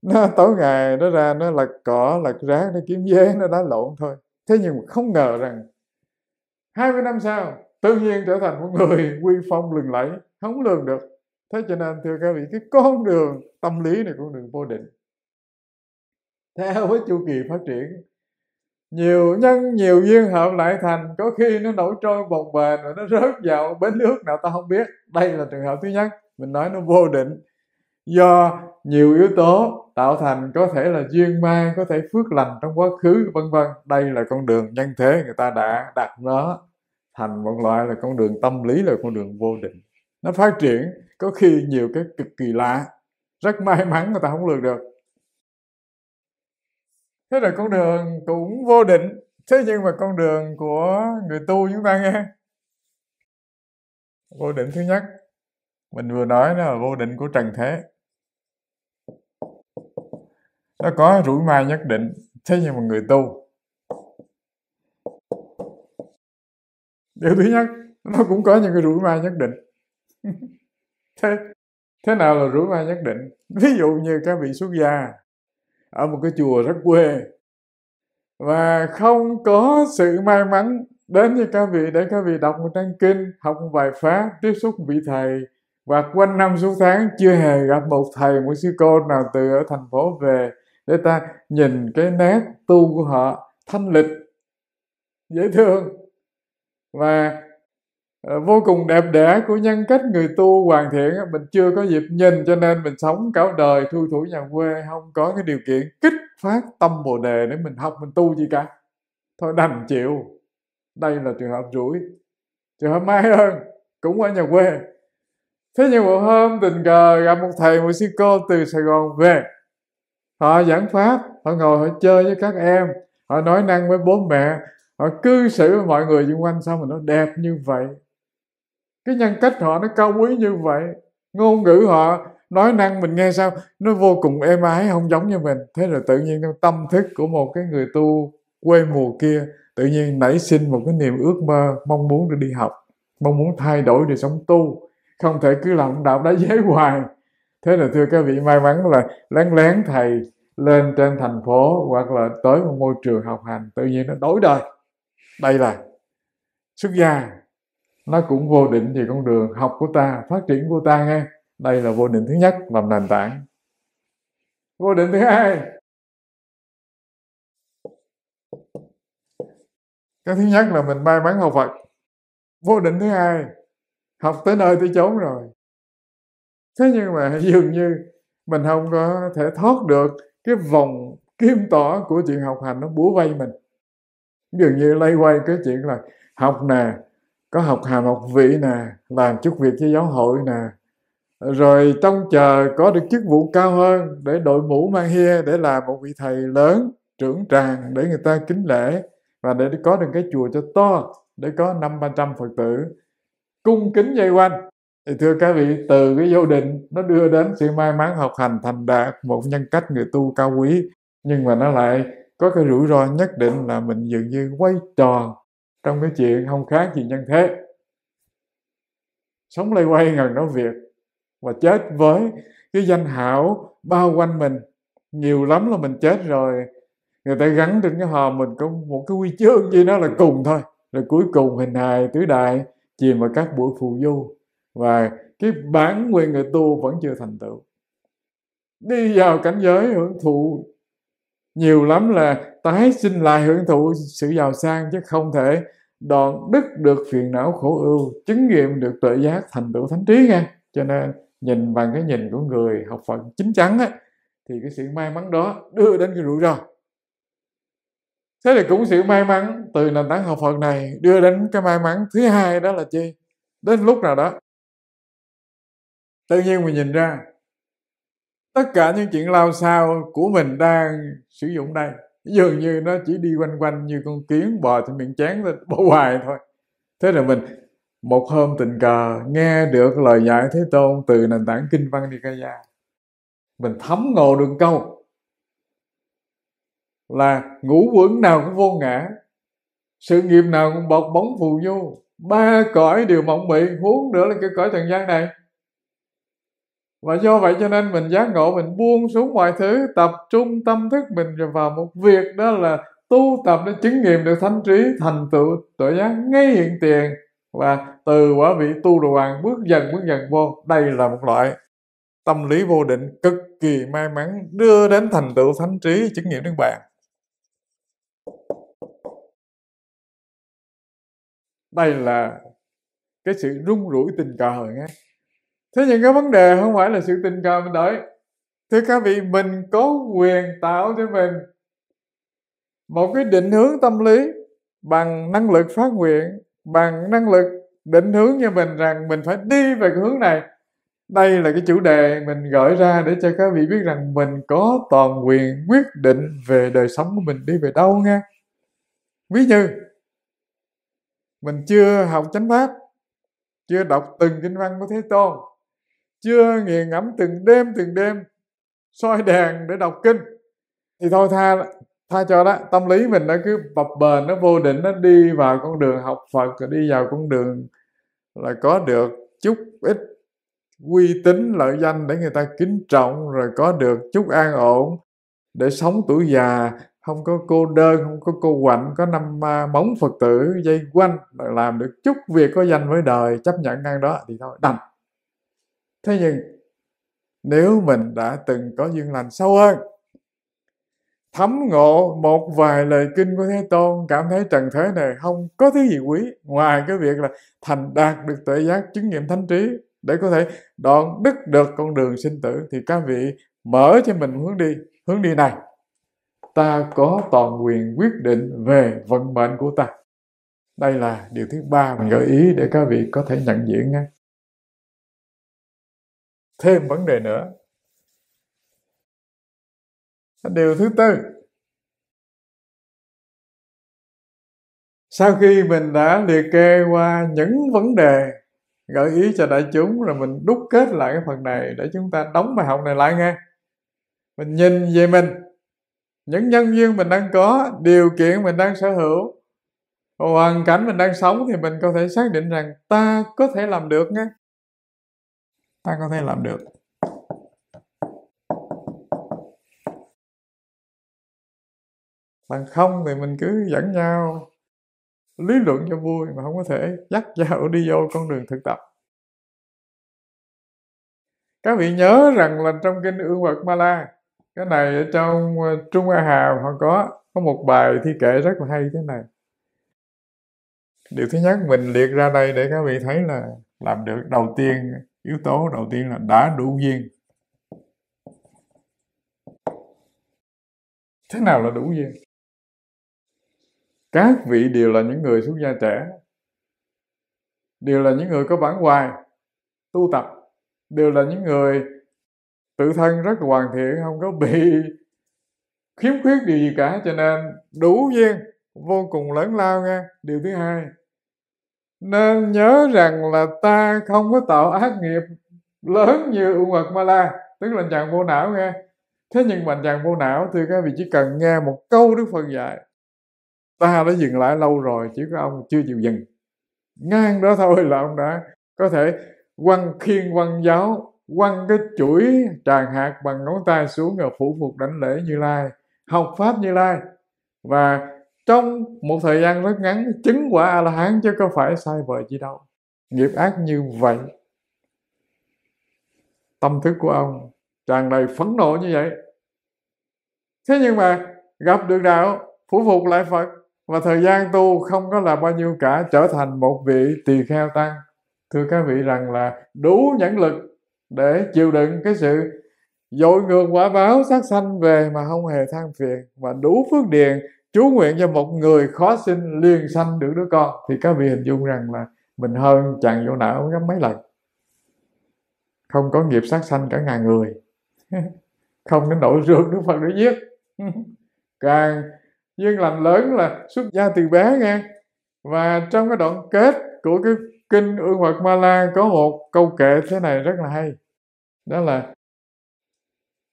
nó tối ngày nó ra nó lật cỏ lật rác nó kiếm dế nó đá lộn thôi thế nhưng mà không ngờ rằng 20 năm sau tự nhiên trở thành một người *laughs* quy phong lừng lẫy không lường được thế cho nên thưa các vị cái con đường tâm lý này con đường vô định theo với chu kỳ phát triển nhiều nhân nhiều duyên hợp lại thành có khi nó nổi trôi bồng bềnh rồi nó rớt vào bến nước nào ta không biết đây là trường hợp thứ nhất mình nói nó vô định do nhiều yếu tố tạo thành có thể là duyên ma có thể phước lành trong quá khứ vân vân đây là con đường nhân thế người ta đã đặt nó thành một loại là con đường tâm lý là con đường vô định nó phát triển có khi nhiều cái cực kỳ lạ rất may mắn người ta không lường được thế rồi con đường cũng vô định thế nhưng mà con đường của người tu chúng ta nghe vô định thứ nhất mình vừa nói là vô định của trần thế nó có rủi mai nhất định thế nhưng mà người tu điều thứ nhất nó cũng có những cái rủi mai nhất định *laughs* thế thế nào là rủi mai nhất định ví dụ như các vị xuất gia ở một cái chùa rất quê và không có sự may mắn đến với các vị để các vị đọc một trang kinh học một bài pháp tiếp xúc vị thầy và quanh năm suốt tháng chưa hề gặp một thầy một sư cô nào từ ở thành phố về để ta nhìn cái nét tu của họ thanh lịch dễ thương và Ờ, vô cùng đẹp đẽ của nhân cách người tu hoàn thiện mình chưa có dịp nhìn cho nên mình sống cả đời thu thủ nhà quê không có cái điều kiện kích phát tâm bồ đề để mình học mình tu gì cả thôi đành chịu đây là trường hợp rủi trường hợp may hơn cũng ở nhà quê thế nhưng một hôm tình cờ gặp một thầy một sư cô từ sài gòn về họ giảng pháp họ ngồi họ chơi với các em họ nói năng với bố mẹ họ cư xử với mọi người xung quanh sao mà nó đẹp như vậy cái nhân cách họ nó cao quý như vậy ngôn ngữ họ nói năng mình nghe sao nó vô cùng êm ái không giống như mình thế là tự nhiên trong tâm thức của một cái người tu quê mùa kia tự nhiên nảy sinh một cái niềm ước mơ mong muốn được đi học mong muốn thay đổi đời sống tu không thể cứ làm đạo đá giấy hoài thế là thưa các vị may mắn là lén lén thầy lên trên thành phố hoặc là tới một môi trường học hành tự nhiên nó đổi đời đây là xuất gia nó cũng vô định về con đường học của ta phát triển của ta nghe đây là vô định thứ nhất làm nền tảng vô định thứ hai cái thứ nhất là mình may mắn học phật vô định thứ hai học tới nơi tới chốn rồi thế nhưng mà dường như mình không có thể thoát được cái vòng kim tỏ của chuyện học hành nó búa vây mình dường như lây quay cái chuyện là học nè có học hàm học vị nè làm chút việc cho giáo hội nè rồi trong chờ có được chức vụ cao hơn để đội mũ mang hia để làm một vị thầy lớn trưởng tràng để người ta kính lễ và để có được cái chùa cho to để có năm ba trăm phật tử cung kính dây quanh thì thưa các vị từ cái vô định nó đưa đến sự may mắn học hành thành đạt một nhân cách người tu cao quý nhưng mà nó lại có cái rủi ro nhất định là mình dường như quay tròn trong cái chuyện không khác gì nhân thế sống lây quay ngần nói việc và chết với cái danh hảo bao quanh mình nhiều lắm là mình chết rồi người ta gắn trên cái hòm mình có một cái quy chương gì đó là cùng thôi rồi cuối cùng hình hài tứ đại chìm vào các buổi phù du và cái bản quyền người tu vẫn chưa thành tựu đi vào cảnh giới hưởng thụ nhiều lắm là tái sinh lại hưởng thụ sự giàu sang chứ không thể đoạn đứt được phiền não khổ ưu chứng nghiệm được tuệ giác thành tựu thánh trí nghe cho nên nhìn bằng cái nhìn của người học phật chín chắn á thì cái sự may mắn đó đưa đến cái rủi ro thế thì cũng sự may mắn từ nền tảng học phật này đưa đến cái may mắn thứ hai đó là chi đến lúc nào đó tự nhiên mình nhìn ra tất cả những chuyện lao sao của mình đang sử dụng đây dường như nó chỉ đi quanh quanh như con kiến bò trên miệng chán lên bỏ hoài thôi thế là mình một hôm tình cờ nghe được lời dạy thế tôn từ nền tảng kinh văn đi ra mình thấm ngộ được câu là ngũ quẩn nào cũng vô ngã sự nghiệp nào cũng bọc bóng phù du ba cõi đều mộng mị huống nữa là cái cõi trần gian này và do vậy cho nên mình giác ngộ mình buông xuống mọi thứ tập trung tâm thức mình vào một việc đó là tu tập để chứng nghiệm được thánh trí thành tựu tội giác ngay hiện tiền và từ quả vị tu đồ hoàng bước dần bước dần vô đây là một loại tâm lý vô định cực kỳ may mắn đưa đến thành tựu thánh trí chứng nghiệm đức bạn đây là cái sự rung rủi tình cờ nghe thế nhưng cái vấn đề không phải là sự tình cờ mình đợi thưa các vị mình có quyền tạo cho mình một cái định hướng tâm lý bằng năng lực phát nguyện bằng năng lực định hướng cho mình rằng mình phải đi về cái hướng này đây là cái chủ đề mình gửi ra để cho các vị biết rằng mình có toàn quyền quyết định về đời sống của mình đi về đâu nha ví như mình chưa học chánh pháp chưa đọc từng kinh văn của thế tôn chưa nghiền ngẫm từng đêm từng đêm soi đèn để đọc kinh thì thôi tha tha cho đó tâm lý mình nó cứ bập bền nó vô định nó đi vào con đường học phật rồi đi vào con đường là có được chút ít uy tín lợi danh để người ta kính trọng rồi có được chút an ổn để sống tuổi già không có cô đơn không có cô quạnh có năm à, móng phật tử dây quanh làm được chút việc có danh với đời chấp nhận ngang đó thì thôi đành thế nhưng nếu mình đã từng có duyên lành sâu hơn thấm ngộ một vài lời kinh của thế tôn cảm thấy trần thế này không có thứ gì quý ngoài cái việc là thành đạt được tuệ giác chứng nghiệm thánh trí để có thể đoạn đứt được con đường sinh tử thì các vị mở cho mình hướng đi hướng đi này ta có toàn quyền quyết định về vận mệnh của ta đây là điều thứ ba mình gợi ý để các vị có thể nhận diện nhé thêm vấn đề nữa điều thứ tư sau khi mình đã liệt kê qua những vấn đề gợi ý cho đại chúng rồi mình đúc kết lại cái phần này để chúng ta đóng bài học này lại nghe mình nhìn về mình những nhân duyên mình đang có điều kiện mình đang sở hữu hoàn cảnh mình đang sống thì mình có thể xác định rằng ta có thể làm được nghe ta có thể làm được bằng không thì mình cứ dẫn nhau lý luận cho vui mà không có thể dắt nhau đi vô con đường thực tập các vị nhớ rằng là trong kinh ương vật ma la cái này ở trong ờ, trung a hàm họ có có một bài thi kệ rất là hay thế này điều thứ nhất mình liệt ra đây để các vị thấy là làm được đầu tiên yếu tố đầu tiên là đã đủ duyên thế nào là đủ duyên các vị đều là những người xuất gia trẻ đều là những người có bản hoài tu tập đều là những người tự thân rất hoàn thiện không có bị khiếm khuyết điều gì cả cho nên đủ duyên vô cùng lớn lao nha điều thứ hai nên nhớ rằng là ta không có tạo ác nghiệp lớn như Ma La tức là chàng vô não nghe thế nhưng mà chàng vô não thì các vị chỉ cần nghe một câu Đức Phật dạy ta đã dừng lại lâu rồi chỉ có ông chưa chịu dừng ngang đó thôi là ông đã có thể quăng khiên quăng giáo quăng cái chuỗi tràn hạt bằng ngón tay xuống rồi phủ phục đảnh lễ như lai học pháp như lai và trong một thời gian rất ngắn chứng quả a la hán chứ có phải sai vời gì đâu nghiệp ác như vậy tâm thức của ông tràn đầy phẫn nộ như vậy thế nhưng mà gặp được đạo phủ phục lại phật và thời gian tu không có là bao nhiêu cả trở thành một vị tỳ kheo tăng thưa các vị rằng là đủ nhãn lực để chịu đựng cái sự dội ngược quả báo sát sanh về mà không hề than phiền và đủ phước điền chú nguyện cho một người khó sinh liền sanh được đứa con thì các vị hình dung rằng là mình hơn chàng vô não gấp mấy lần không có nghiệp sát sanh cả ngàn người *laughs* không đến nỗi rước đức phật để giết *laughs* càng duyên lành lớn là xuất gia từ bé nghe và trong cái đoạn kết của cái kinh ương hoạt ma la có một câu kệ thế này rất là hay đó là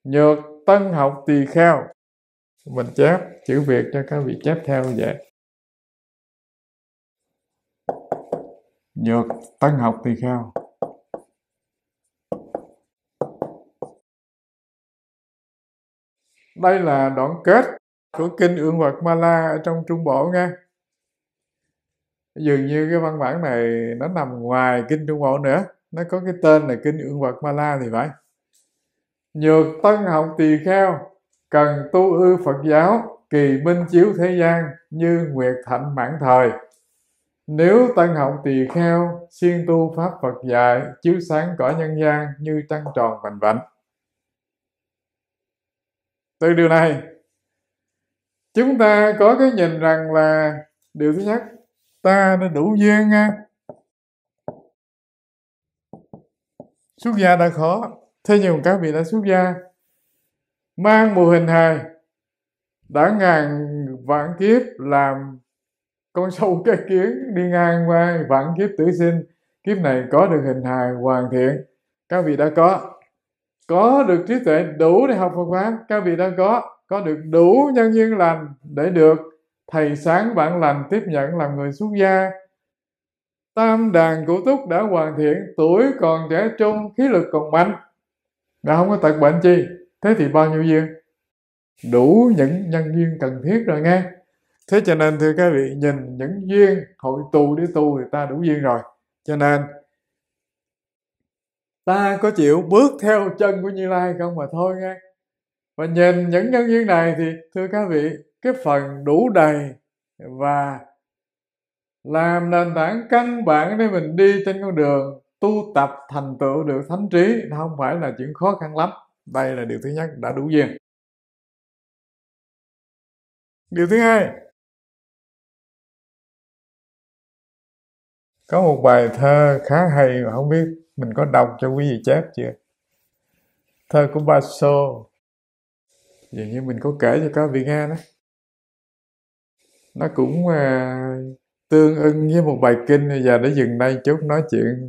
nhược tân học tỳ kheo mình chép chữ việt cho các vị chép theo vậy dược tăng học tỳ kheo đây là đoạn kết của kinh ương Vật ma la ở trong trung bộ nghe dường như cái văn bản này nó nằm ngoài kinh trung bộ nữa nó có cái tên là kinh ương Vật ma la thì phải nhược tăng học tỳ kheo cần tu ư phật giáo kỳ minh chiếu thế gian như nguyệt thạnh mãn thời nếu tân họng tỳ kheo siêng tu pháp phật dạy chiếu sáng cõi nhân gian như trăng tròn vành vạnh từ điều này chúng ta có cái nhìn rằng là điều thứ nhất ta đã đủ duyên nha xuất gia đã khó thế nhưng các vị đã xuất gia mang mùa hình hài đã ngàn vạn kiếp làm con sâu *laughs* cái kiến đi ngang qua vạn kiếp tử sinh kiếp này có được hình hài hoàn thiện các vị đã có có được trí tuệ đủ để học Phật pháp các vị đã có có được đủ nhân duyên lành để được thầy sáng bản lành tiếp nhận làm người xuất gia tam đàn cụ túc đã hoàn thiện tuổi còn trẻ trung khí lực còn mạnh đã không có tật bệnh chi thế thì bao nhiêu duyên đủ những nhân duyên cần thiết rồi nghe thế cho nên thưa các vị nhìn những duyên hội tu để tu thì ta đủ duyên rồi cho nên ta có chịu bước theo chân của như lai không mà thôi nghe và nhìn những nhân duyên này thì thưa các vị cái phần đủ đầy và làm nền tảng căn bản để mình đi trên con đường tu tập thành tựu được thánh trí không phải là chuyện khó khăn lắm đây là điều thứ nhất đã đủ duyên điều thứ hai có một bài thơ khá hay mà không biết mình có đọc cho quý vị chép chưa thơ của Baso dường như mình có kể cho các vị nghe đó nó cũng uh, tương ưng với một bài kinh bây giờ để dừng đây chút nói chuyện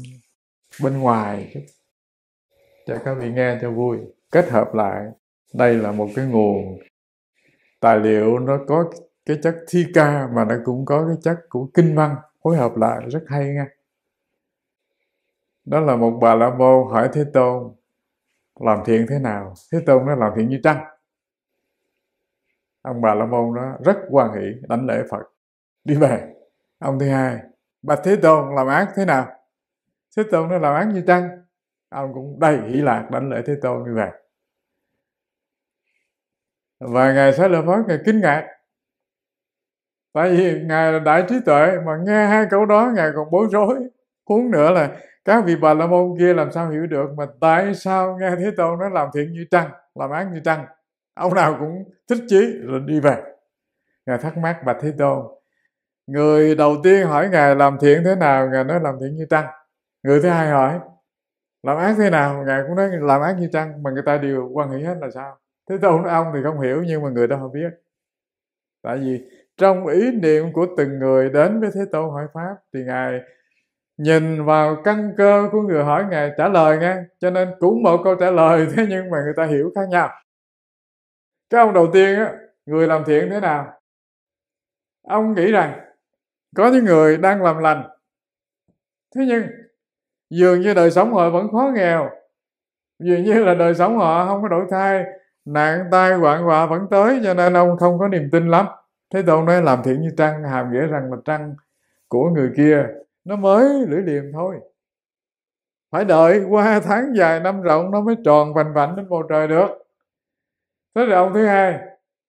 bên ngoài chút cho các vị nghe cho vui kết hợp lại đây là một cái nguồn tài liệu nó có cái chất thi ca mà nó cũng có cái chất của kinh văn phối hợp lại rất hay nha đó là một bà la môn hỏi thế tôn làm thiện thế nào thế tôn nó làm thiện như trăng ông bà la môn nó rất hoan hỷ đánh lễ phật đi về ông thứ hai bà thế tôn làm ác thế nào thế tôn nó làm ác như trăng ông cũng đầy hỷ lạc đánh lễ thế tôn như vậy và ngài xá lợi phất ngài kinh ngạc tại vì ngài là đại trí tuệ mà nghe hai câu đó ngài còn bối rối huống nữa là các vị bà la môn kia làm sao hiểu được mà tại sao nghe thế tôn nó làm thiện như trăng làm ác như trăng ông nào cũng thích chí rồi đi về ngài thắc mắc bạch thế tôn người đầu tiên hỏi ngài làm thiện thế nào ngài nói làm thiện như trăng người thứ hai hỏi làm ác thế nào ngài cũng nói làm ác như trăng mà người ta đều quan hệ hết là sao thế tôi ông ông thì không hiểu nhưng mà người đó không biết tại vì trong ý niệm của từng người đến với thế tôn hỏi pháp thì ngài nhìn vào căn cơ của người hỏi ngài trả lời nghe cho nên cũng một câu trả lời *laughs* thế nhưng mà người ta hiểu khác nhau cái ông đầu tiên á người làm thiện thế nào ông nghĩ rằng có những người đang làm lành thế nhưng dường như đời sống họ vẫn khó nghèo dường như là đời sống họ không có đổi thay nạn tai hoạn họa vẫn tới cho nên ông không có niềm tin lắm thế tôn nói làm thiện như trăng hàm nghĩa rằng là trăng của người kia nó mới lưỡi liềm thôi phải đợi qua tháng dài năm rộng nó mới tròn vành vạnh đến bầu trời được thế rồi ông thứ hai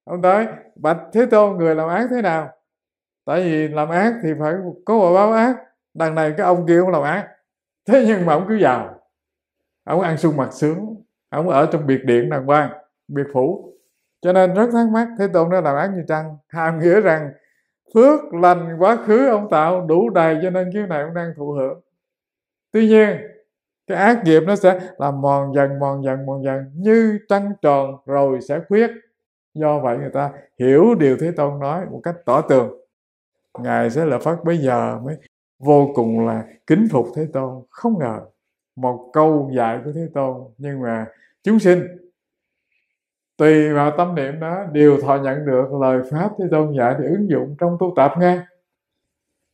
ông tới bạch thế tôn người làm ác thế nào tại vì làm ác thì phải có quả báo ác đằng này cái ông kia cũng làm ác thế nhưng mà ông cứ giàu ông ăn sung mặc sướng ông ở trong biệt điện đàng hoàng biệt phủ cho nên rất thắc mắc thế tôn đã làm ác như trăng hàm nghĩa rằng phước lành quá khứ ông tạo đủ đầy cho nên kiếp này ông đang thụ hưởng tuy nhiên cái ác nghiệp nó sẽ làm mòn dần mòn dần mòn dần như trăng tròn rồi sẽ khuyết do vậy người ta hiểu điều thế tôn nói một cách tỏ tường ngài sẽ là phát bấy giờ mới vô cùng là kính phục thế tôn không ngờ một câu dạy của thế tôn nhưng mà chúng sinh tùy vào tâm niệm đó đều thọ nhận được lời pháp thế tôn dạy để ứng dụng trong tu tập nghe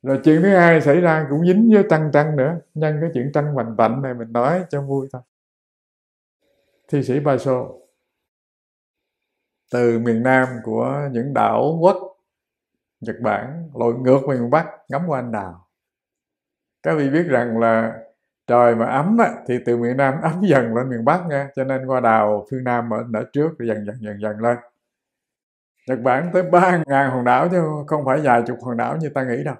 rồi chuyện thứ hai xảy ra cũng dính với tăng tăng nữa nhân cái chuyện tăng hoành tạnh này mình nói cho vui thôi thi sĩ ba sô từ miền nam của những đảo quốc nhật bản lội ngược về miền bắc ngắm hoa anh đào các vị biết rằng là trời mà ấm á, thì từ miền Nam *laughs* ấm dần lên miền Bắc nha cho nên qua đào phương Nam ở nở trước rồi dần dần dần dần lên Nhật Bản tới 3.000 hòn đảo chứ không phải vài chục hòn đảo như ta nghĩ đâu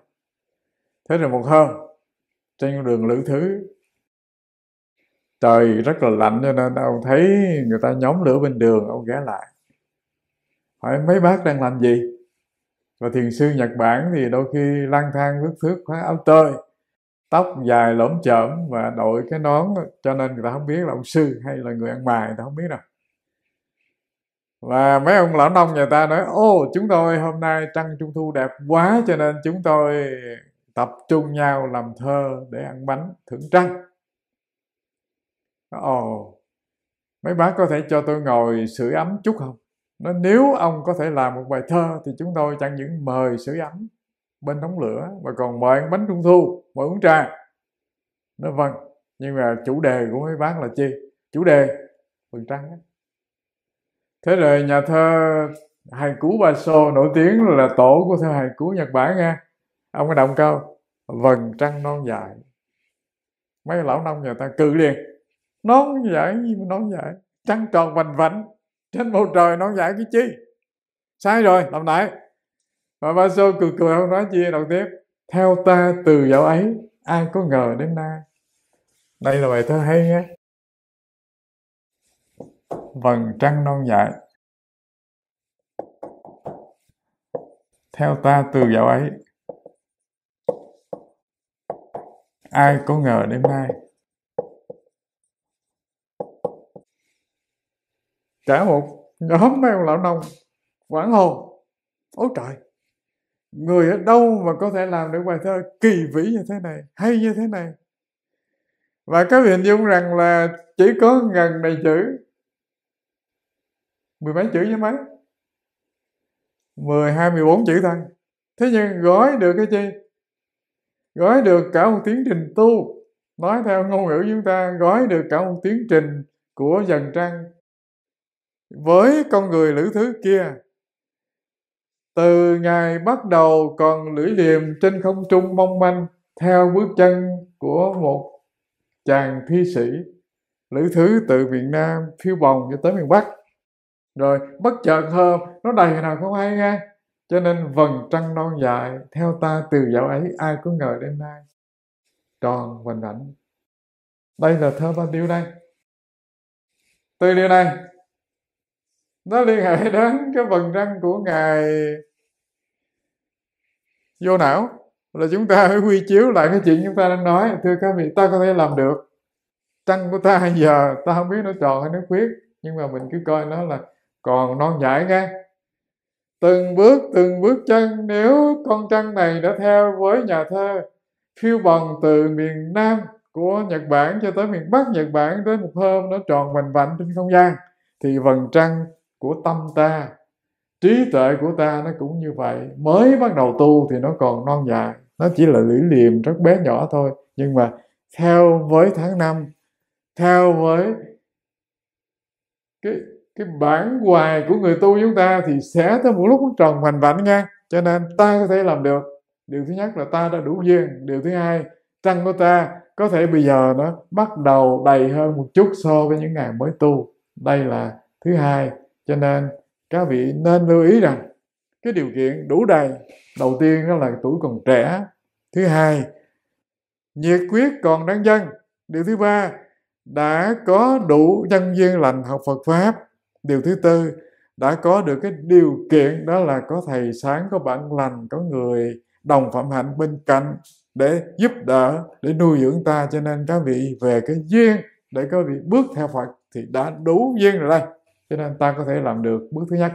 thế rồi một hôm trên đường lữ thứ trời rất là lạnh cho nên ông thấy người ta nhóm lửa bên đường ông ghé lại hỏi mấy bác đang làm gì và thiền sư Nhật Bản thì đôi khi lang thang bước thước khóa áo tơi tóc dài lõm chởm và đội cái nón cho nên người ta không biết là ông sư hay là người ăn mày ta không biết đâu và mấy ông lão nông nhà ta nói ô chúng tôi hôm nay trăng trung thu đẹp quá cho nên chúng tôi tập trung nhau làm thơ để ăn bánh thưởng trăng ồ mấy bác có thể cho tôi ngồi sưởi ấm chút không nó nếu ông có thể làm một bài thơ thì chúng tôi chẳng những mời sưởi ấm bên đóng lửa và còn mời ăn bánh trung thu mời uống trà nó vâng nhưng mà chủ đề của mấy bác là chi chủ đề vườn trăng thế rồi nhà thơ hài cú ba sô nổi tiếng là tổ của thơ hài cú nhật bản nghe ông có động câu vần trăng non dài mấy lão nông nhà ta cự liền non dại gì mà nón dại trăng tròn vành vạnh trên bầu trời non dại cái chi sai rồi làm lại và ba sô cười cười không nói gì đầu tiếp theo ta từ dạo ấy ai có ngờ đến nay đây là bài thơ hay nhé vầng trăng non dại theo ta từ dạo ấy ai có ngờ đêm nay cả một nhóm mấy lão nông quảng hồn ôi trời người ở đâu mà có thể làm được bài thơ kỳ vĩ như thế này hay như thế này và các vị hình dung rằng là chỉ có gần này chữ mười mấy chữ như mấy mười hai mười bốn chữ thôi thế nhưng gói được cái chi gói được cả một tiến trình tu nói theo ngôn ngữ chúng ta gói được cả một tiến trình của dần trăng với con người lữ thứ kia từ ngày bắt đầu còn lưỡi liềm trên không trung mong manh theo bước chân của một chàng thi sĩ lữ thứ từ miền nam phiêu bồng cho tới miền bắc rồi bất chợt hôm nó đầy nào không hay nghe cho nên vầng trăng non dài theo ta từ dạo ấy ai có ngờ đến nay tròn vành ảnh đây là thơ ba tiêu đây từ điều này nó liên hệ đến cái phần răng của ngài vô não là chúng ta phải quy chiếu lại cái chuyện chúng ta đang nói thưa các vị ta có thể làm được trăng của ta giờ ta không biết nó tròn hay nó khuyết nhưng mà mình cứ coi nó là còn non dại nghe từng bước từng bước chân nếu con trăng này đã theo với nhà thơ phiêu bồng từ miền nam của nhật bản cho tới miền bắc nhật bản tới một hôm nó tròn vành vạnh trên không gian thì vầng trăng của tâm ta trí tuệ của ta nó cũng như vậy mới bắt đầu tu thì nó còn non dài nó chỉ là lưỡi liềm rất bé nhỏ thôi nhưng mà theo với tháng năm theo với cái cái bản hoài của người tu chúng ta thì sẽ tới một lúc nó tròn hoành vảnh nha cho nên ta có thể làm được điều thứ nhất là ta đã đủ duyên điều thứ hai trăng của ta có thể bây giờ nó bắt đầu đầy hơn một chút so với những ngày mới tu đây là thứ hai cho nên các vị nên lưu ý rằng cái điều kiện đủ đầy đầu tiên đó là tuổi còn trẻ thứ hai nhiệt quyết còn đang dân điều thứ ba đã có đủ nhân viên lành học Phật pháp điều thứ tư đã có được cái điều kiện đó là có thầy sáng có bạn lành có người đồng phạm hạnh bên cạnh để giúp đỡ để nuôi dưỡng ta cho nên các vị về cái duyên để các vị bước theo Phật thì đã đủ duyên rồi đây cho nên ta có thể làm được bước thứ nhất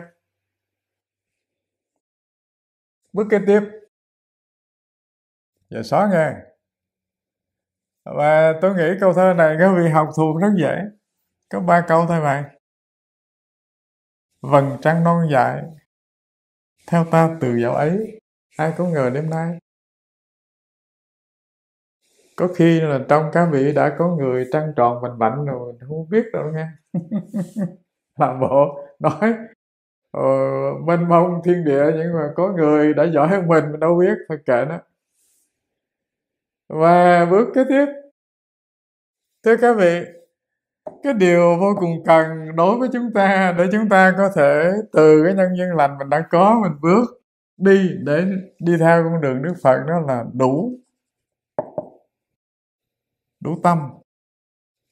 bước kế tiếp giờ dạ, xóa nghe. và tôi nghĩ câu thơ này các vị học thuộc rất dễ có ba câu thôi bạn vầng trăng non dại theo ta từ dạo ấy ai có ngờ đêm nay có khi là trong các vị đã có người trăng tròn vành bảnh rồi không biết đâu nghe *laughs* làm bộ nói ờ, mênh mông thiên địa nhưng mà có người đã giỏi hơn mình mình đâu biết phải kệ nó và bước kế tiếp thưa các vị cái điều vô cùng cần đối với chúng ta để chúng ta có thể từ cái nhân duyên lành mình đã có mình bước đi để đi theo con đường đức phật đó là đủ đủ tâm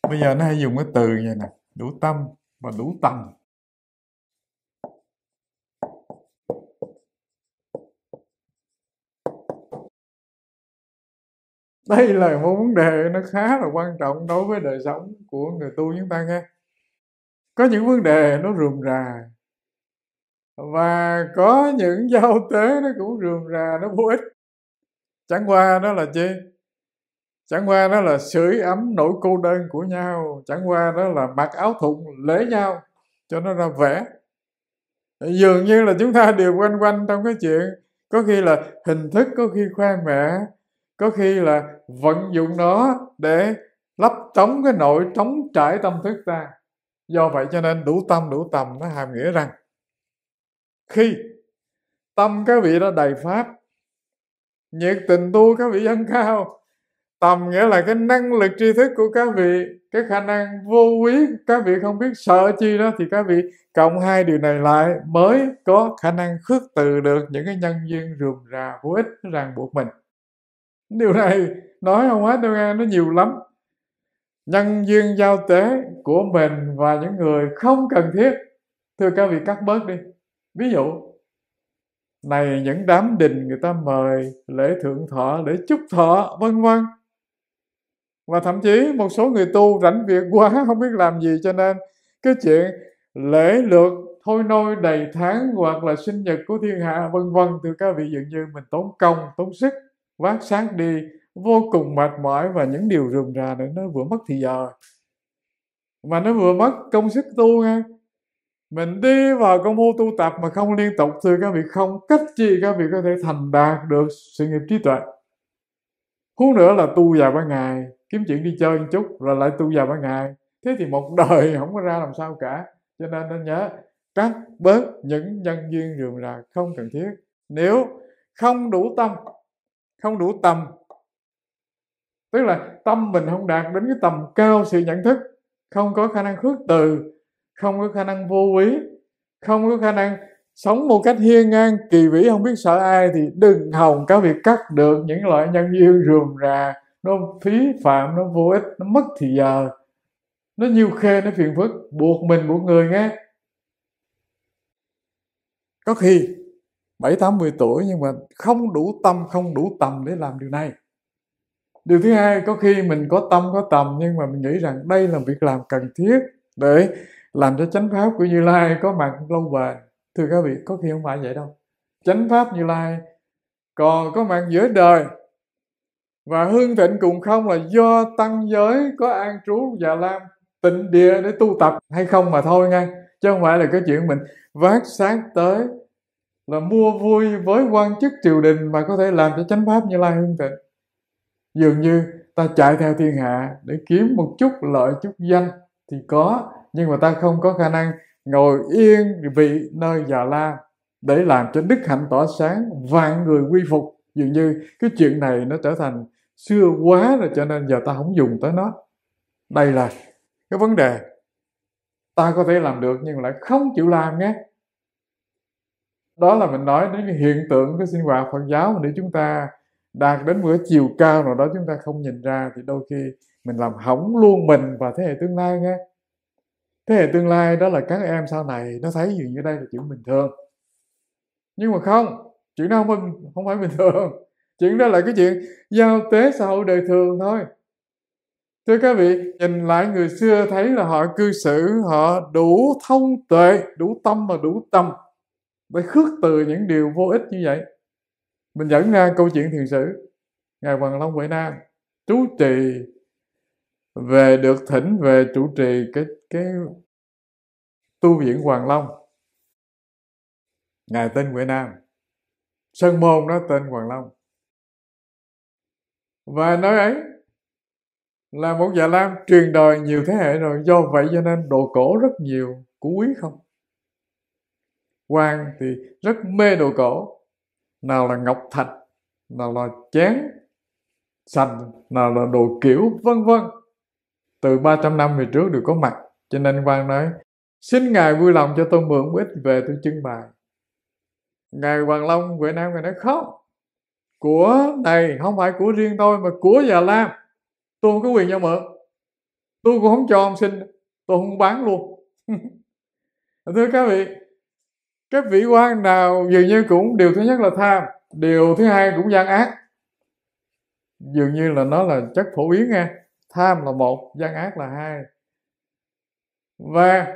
bây giờ nó hay dùng cái từ như này đủ tâm và đủ tầm đây là một vấn đề nó khá là quan trọng đối với đời sống của người tu chúng ta nghe có những vấn đề nó rườm rà và có những giao tế nó cũng rườm rà nó vô ích chẳng qua đó là chi chẳng qua đó là sưởi ấm nỗi cô đơn của nhau chẳng qua đó là mặc áo thụng lễ nhau cho nó ra vẻ dường như là chúng ta đều quanh quanh trong cái chuyện có khi là hình thức có khi khoe mẹ có khi là vận dụng nó để lấp trống cái nội trống trải tâm thức ta do vậy cho nên đủ tâm đủ tầm nó hàm nghĩa rằng khi tâm các vị đã đầy pháp nhiệt tình tu các vị dân cao tầm nghĩa là cái năng lực tri thức của các vị cái khả năng vô quý các vị không biết sợ chi đó thì các vị cộng hai điều này lại mới có khả năng khước từ được những cái nhân duyên rườm rà vô ích ràng buộc mình điều này nói không hết đâu nghe nó nhiều lắm nhân duyên giao tế của mình và những người không cần thiết thưa các vị cắt bớt đi ví dụ này những đám đình người ta mời lễ thượng thọ lễ chúc thọ vân vân và thậm chí một số người tu rảnh việc quá *laughs* không biết làm gì cho nên cái chuyện lễ lượt thôi nôi đầy tháng hoặc là sinh nhật của thiên hạ vân vân thưa các vị dường như mình tốn công tốn sức vác sáng đi vô cùng mệt mỏi và những điều rườm rà nữa nó vừa mất thì giờ mà nó vừa mất công sức tu nghe mình đi vào công phu tu tập mà không liên tục thưa các vị không cách gì các vị có thể thành đạt được sự nghiệp trí tuệ huống nữa là tu vào ba ngày kiếm chuyện đi chơi một chút rồi lại tu vào ban ngày thế thì một đời *laughs* không có ra làm sao cả cho nên nên nhớ cắt bớt những nhân duyên rườm rà không cần thiết nếu không đủ tâm không đủ tầm tức là tâm mình không đạt đến cái tầm cao sự nhận thức không có khả năng khước từ không có khả năng vô quý không có khả năng sống một cách hiên ngang kỳ vĩ không biết sợ ai thì đừng hòng có việc cắt được những loại nhân duyên rườm rà nó phí phạm nó vô ích nó mất thì giờ nó nhiều khê nó phiền phức buộc mình buộc người nghe có khi bảy tám mười tuổi nhưng mà không đủ tâm không đủ tầm để làm điều này điều thứ hai có khi mình có tâm có tầm nhưng mà mình nghĩ rằng đây là việc làm cần thiết để làm cho chánh pháp của như lai có mặt lâu bền thưa các vị có khi không phải vậy đâu chánh pháp như lai còn có mặt giữa đời và hưng thịnh cùng không là do tăng giới có an trú và lam tịnh địa để tu tập hay không mà thôi ngay chứ không phải là cái chuyện mình vác sát tới là mua vui với quan chức triều đình mà có thể làm cho chánh pháp như lai hưng thịnh dường như ta chạy theo thiên hạ để kiếm một chút lợi chút danh thì có nhưng mà ta không có khả năng ngồi yên vị nơi già la để làm cho đức hạnh tỏa sáng vạn người quy phục dường như cái chuyện này nó trở thành xưa quá rồi cho nên giờ ta không dùng tới nó đây là cái vấn đề ta có thể làm được nhưng lại không chịu làm nghe đó là mình nói đến cái hiện tượng cái sinh hoạt phật giáo mà để chúng ta đạt đến một cái chiều cao nào đó chúng ta không nhìn ra thì đôi khi mình làm hỏng luôn mình và thế hệ tương lai nghe thế hệ tương lai đó là các em sau này nó thấy dường như đây là chuyện bình thường nhưng mà không chuyện đó không không phải bình thường chuyện đó là cái chuyện giao tế xã hội đời thường thôi thưa các vị nhìn lại người xưa thấy là họ cư xử họ đủ thông tuệ đủ tâm và đủ tâm để khước từ những điều vô ích như vậy mình dẫn ra câu chuyện thiền sử ngài hoàng long huệ nam chú trì về được thỉnh về chủ trì cái cái tu viện hoàng long ngài tên huệ nam sơn môn đó tên hoàng long và nơi ấy là một già dạ lam truyền đời nhiều thế hệ rồi do vậy cho nên đồ cổ rất nhiều của quý không quan thì rất mê đồ cổ nào là ngọc thạch nào là chén sành nào là đồ kiểu vân vân từ 300 năm về trước đều có mặt cho nên quan nói xin ngài vui lòng cho tôi mượn một ít về tôi trưng bày ngài hoàng long việt nam ngài nói khóc của này không phải của riêng tôi mà của già lam tôi không có quyền cho mượn tôi cũng không cho ông xin tôi không bán luôn *laughs* thưa các vị các vị quan nào dường như cũng điều thứ nhất là tham điều thứ hai cũng gian ác dường như là nó là chất phổ biến nha tham là một gian ác là hai và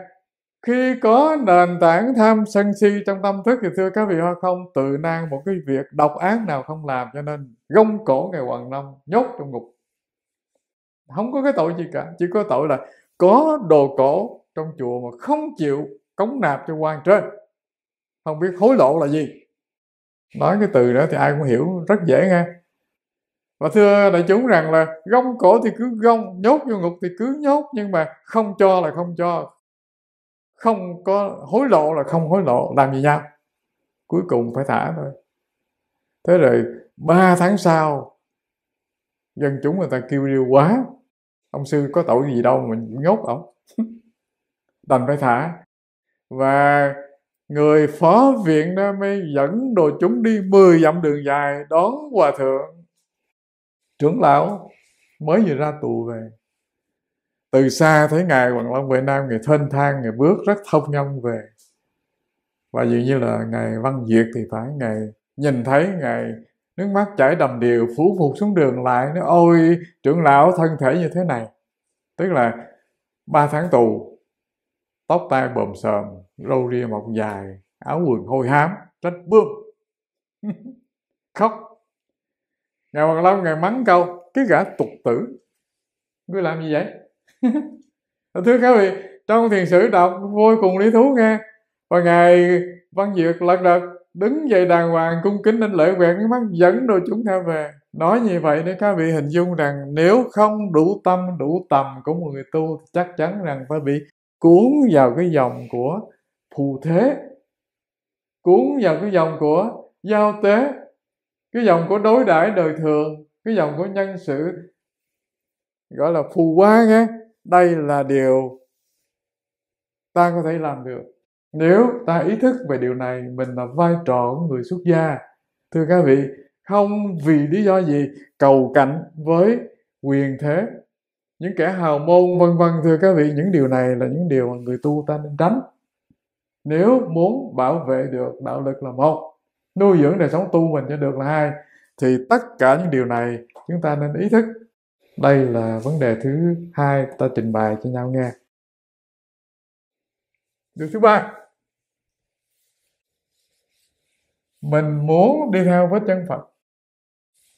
khi có nền tảng tham sân si trong tâm thức thì thưa các vị hoa không tự nang một cái việc độc ác nào không làm cho nên gông cổ ngày hoàng năm nhốt trong ngục không có cái tội gì cả chỉ có tội là có đồ cổ trong chùa mà không chịu cống nạp cho quan trên không biết hối lộ là gì nói cái từ đó thì ai cũng hiểu rất dễ nghe và thưa đại chúng rằng là gông cổ thì cứ gông nhốt vô ngục thì cứ nhốt nhưng mà không cho là không cho không có hối lộ là không hối lộ làm gì nhau cuối cùng phải thả thôi thế rồi ba tháng sau dân chúng người ta kêu điêu quá ông sư có tội gì đâu mình nhốt ổng đành phải thả và người phó viện đó mới dẫn đồ chúng đi 10 dặm đường dài đón hòa thượng trưởng lão mới vừa ra tù về từ xa thấy ngài hoàng long về nam ngài thênh thang ngài bước rất thông nhân về và dường như là ngài văn diệt thì phải ngài nhìn thấy ngài nước mắt chảy đầm đều phủ phục xuống đường lại nói ôi trưởng lão thân thể như thế này tức là ba tháng tù tóc tai bồm sờm râu ria mọc dài áo quần hôi hám trách bươm *laughs* khóc ngài hoàng long ngài mắng câu cái gã tục tử ngươi làm gì vậy thưa các vị trong thiền sử đọc vô cùng lý thú nghe và ngài văn dược lật đật đứng dậy đàng hoàng cung kính đến lễ quẹt cái mắt dẫn đồ chúng ta về nói như vậy để các vị hình dung rằng nếu không đủ tâm đủ tầm của một người tu chắc chắn rằng phải bị cuốn vào cái dòng của phù thế cuốn vào cái dòng của giao tế cái dòng của đối đãi đời thường cái dòng của nhân sự gọi là phù hoa nghe đây là điều ta có thể làm được nếu ta ý thức về điều này mình là vai trò của người xuất gia thưa các vị không vì lý do gì cầu cạnh với quyền thế những kẻ hào môn vân vân thưa các vị những điều này là những điều mà người tu ta nên tránh nếu muốn bảo vệ được đạo lực là một nuôi dưỡng đời sống tu mình cho được là hai thì tất cả những điều này chúng ta nên ý thức đây là vấn đề thứ hai ta trình bày cho nhau nghe điều thứ ba mình muốn đi theo với chân phật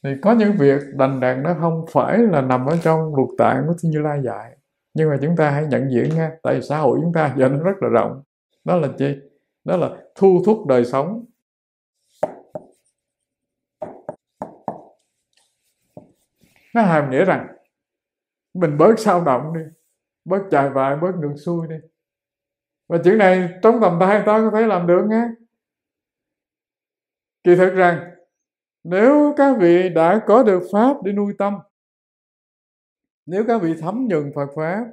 thì có những việc đành đạn nó không phải là nằm ở trong luật tạng của thiên như lai dạy nhưng mà chúng ta hãy nhận diện nha tại vì xã hội chúng ta giờ nó rất là rộng đó là chi đó là thu thúc đời sống nó hàm nghĩa rằng mình bớt sao động đi bớt chạy vại bớt ngược xuôi đi và chuyện này trong tầm tay ta có thể làm được nghe. kỳ thực rằng nếu các vị đã có được pháp để nuôi tâm nếu các vị thấm nhuần phật pháp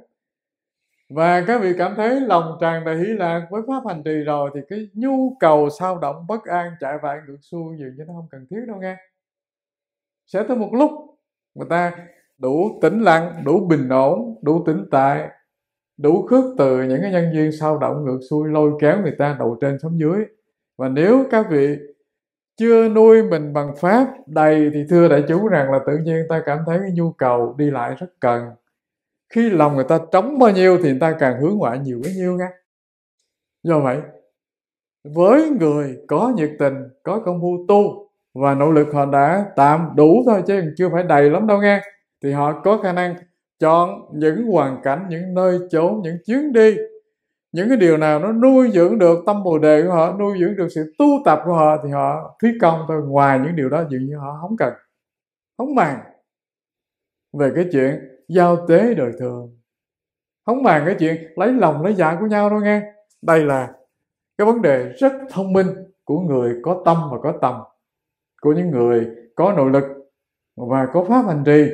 và các vị cảm thấy lòng tràn đầy hỷ lạc với pháp hành trì rồi thì cái nhu cầu sao động bất an chạy vại ngược xuôi gì như nó không cần thiết đâu nghe sẽ tới một lúc người ta đủ tĩnh lặng đủ bình ổn đủ tĩnh tại đủ khước từ những cái nhân viên sao động ngược xuôi lôi kéo người ta đầu trên sống dưới và nếu các vị chưa nuôi mình bằng pháp đầy thì thưa đại chúng rằng là tự nhiên ta cảm thấy cái nhu cầu đi lại rất cần khi lòng người ta trống bao nhiêu thì người ta càng hướng ngoại nhiều bấy nhiêu nghe do vậy với người có nhiệt tình có công phu tu và nỗ lực họ đã tạm đủ thôi chứ chưa phải đầy lắm đâu nghe thì họ có khả năng chọn những hoàn cảnh những nơi chốn những chuyến đi những cái điều nào nó nuôi dưỡng được tâm bồ đề của họ nuôi dưỡng được sự tu tập của họ thì họ thí công thôi ngoài những điều đó dường như họ không cần không màng về cái chuyện giao tế đời thường không màng cái chuyện lấy lòng lấy dạ của nhau đâu nghe đây là cái vấn đề rất thông minh của người có tâm và có tầm của những người có nội lực và có pháp hành trì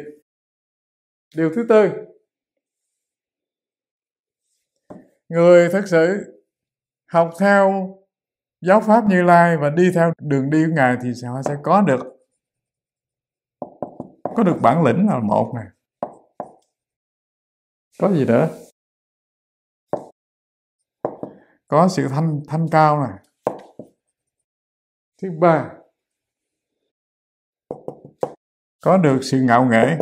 điều thứ tư người thật sự học theo giáo pháp như lai và đi theo đường đi của ngài thì họ sẽ có được có được bản lĩnh là một này. có gì nữa có sự thanh thanh cao này. thứ ba có được sự ngạo nghệ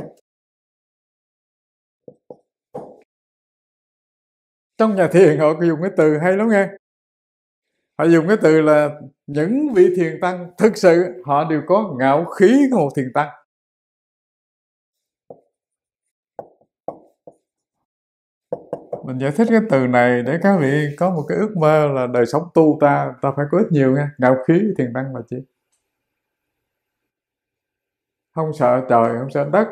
trong nhà thiền họ dùng cái từ hay lắm nghe họ dùng cái từ là những vị thiền tăng thực sự họ đều có ngạo khí của một thiền tăng mình giải thích cái từ này để các vị có một cái ước mơ là đời sống tu ta ta phải có ít nhiều nghe ngạo khí thiền tăng là chi không sợ trời không sợ đất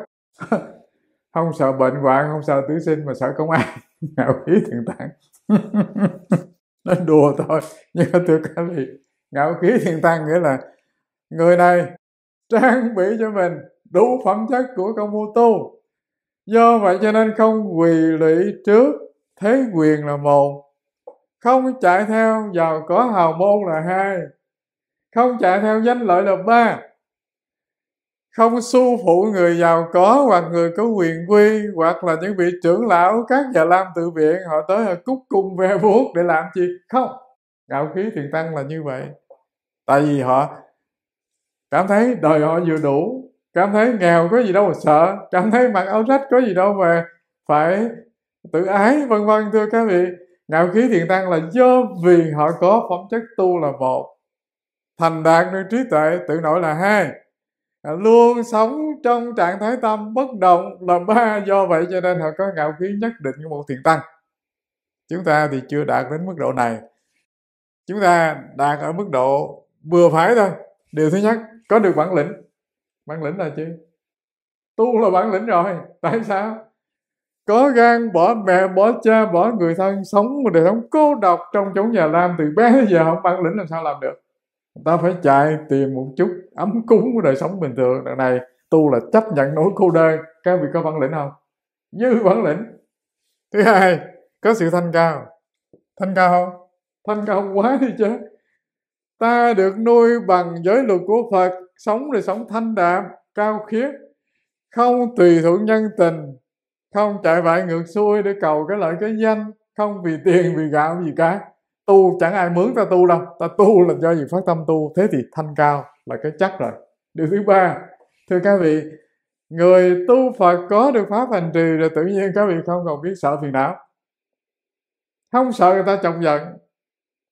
*laughs* không sợ bệnh hoạn không sợ tử sinh mà sợ công an *laughs* ngạo khí thượng tăng *laughs* nó đùa thôi nhưng mà thưa các vị ngạo khí thiên tăng nghĩa là người này trang bị cho mình đủ phẩm chất của công phu tu do vậy cho nên không quỳ lụy trước thế quyền là một không chạy theo giàu có hào môn là hai không chạy theo danh lợi là ba không su phụ người giàu có hoặc người có quyền quy hoặc là những vị trưởng lão các nhà lam tự viện họ tới họ cúc cung ve vuốt để làm gì không ngạo khí thiền tăng là như vậy tại vì họ cảm thấy đời họ vừa đủ cảm thấy nghèo có gì đâu mà sợ cảm thấy mặc áo rách có gì đâu mà phải tự ái vân vân thưa các vị ngạo khí thiền tăng là do vì họ có phẩm chất tu là một thành đạt nơi trí tuệ tự nội là hai luôn sống trong trạng thái tâm bất động là ba do vậy cho nên họ có ngạo khí nhất định của một thiền tăng chúng ta thì chưa đạt đến mức độ này chúng ta đạt ở mức độ vừa phải thôi điều thứ nhất có được bản lĩnh bản lĩnh là chứ tu là bản lĩnh rồi tại sao có gan bỏ mẹ bỏ cha bỏ người thân sống một đời sống cô độc trong chốn nhà lam từ bé giờ không bản lĩnh làm sao làm được người ta phải chạy tìm một chút ấm cúng của đời sống bình thường đằng này tu là chấp nhận nỗi cô đơn các vị có bản lĩnh không như bản lĩnh thứ hai có sự thanh cao thanh cao không thanh cao quá đi chứ ta được nuôi bằng giới luật của phật sống đời sống thanh đạm cao khiết không tùy thuận nhân tình không chạy vại ngược xuôi để cầu cái lợi cái danh không vì tiền vì gạo gì cả tu chẳng ai mướn ta tu đâu ta tu là do gì phát tâm tu thế thì thanh cao là cái chắc rồi điều thứ ba thưa các vị người tu phật có được pháp hành trì rồi tự nhiên các vị không còn biết sợ phiền não không sợ người ta chồng giận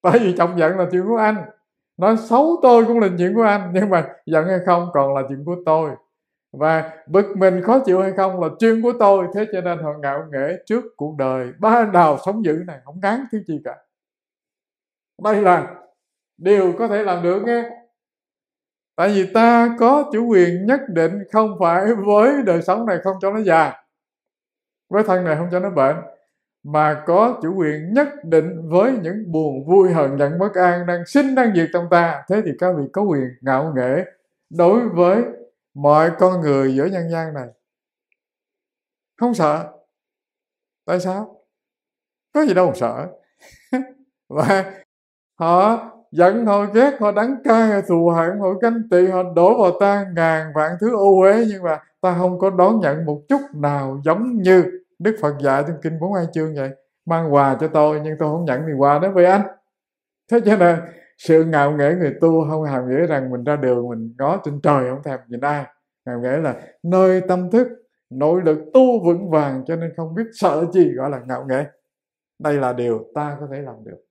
tại vì chồng giận là chuyện của anh nói xấu tôi cũng là chuyện của anh nhưng mà giận hay không còn là chuyện của tôi và bực mình khó chịu hay không là chuyện của tôi thế cho nên họ ngạo nghễ trước cuộc đời ba đào sống dữ này không ngán thứ gì cả đây là điều có thể làm được nghe tại vì ta có chủ quyền nhất định không phải với đời sống này không cho nó già với thân này không cho nó bệnh mà có chủ quyền nhất định với những buồn vui hờn giận bất an đang sinh đang diệt trong ta thế thì các vị có quyền ngạo nghễ đối với mọi con người giữa nhân gian này không sợ tại sao có gì đâu mà sợ *laughs* và họ giận họ ghét họ đắng cay họ thù hận họ ganh tị họ đổ vào ta ngàn vạn thứ ô uế nhưng mà ta không có đón nhận một chút nào giống như đức phật dạy trong kinh bốn hai chương vậy mang quà cho tôi nhưng tôi không nhận thì quà đó với anh thế cho nên sự ngạo nghễ người tu không hàm nghĩa rằng mình ra đường mình ngó trên trời không thèm nhìn ai ngạo nghĩa là nơi tâm thức nội lực tu vững vàng cho nên không biết sợ gì gọi là ngạo nghễ đây là điều ta có thể làm được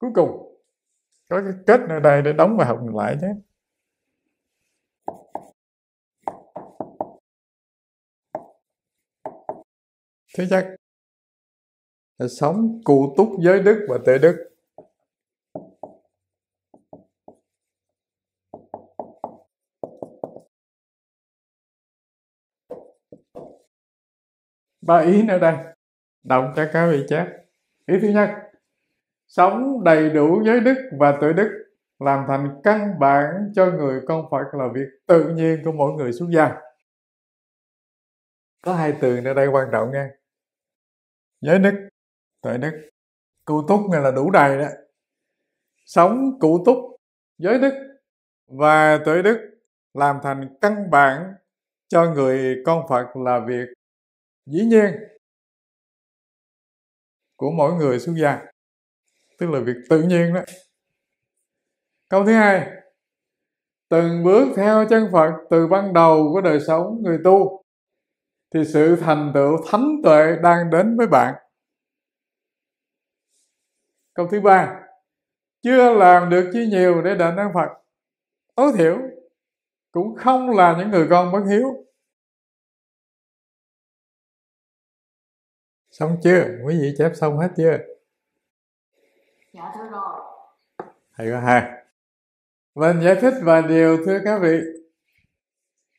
cuối cùng có cái kết nơi đây để đóng và học lại nhé thế chắc là sống cụ túc giới đức và tệ đức ba ý nữa đây đồng cho các vị chép ý thứ nhất sống đầy đủ giới đức và tự đức làm thành căn bản cho người con Phật là việc tự nhiên của mỗi người xuất gia. Có hai từ nơi đây quan trọng nghe. Giới đức, tự đức. Cụ túc này là đủ đầy đó. Sống cụ túc, giới đức và tự đức làm thành căn bản cho người con Phật là việc dĩ nhiên của mỗi người xuất gia tức là việc tự nhiên đó câu thứ hai từng bước theo chân phật từ ban đầu của đời sống người tu thì sự thành tựu thánh tuệ đang đến với bạn câu thứ ba chưa làm được chi nhiều để đền ơn phật tối thiểu cũng không là những người con bất hiếu xong chưa quý vị chép xong hết chưa Dạ thưa rồi. thầy có hai Mình giải thích vài điều thưa các vị.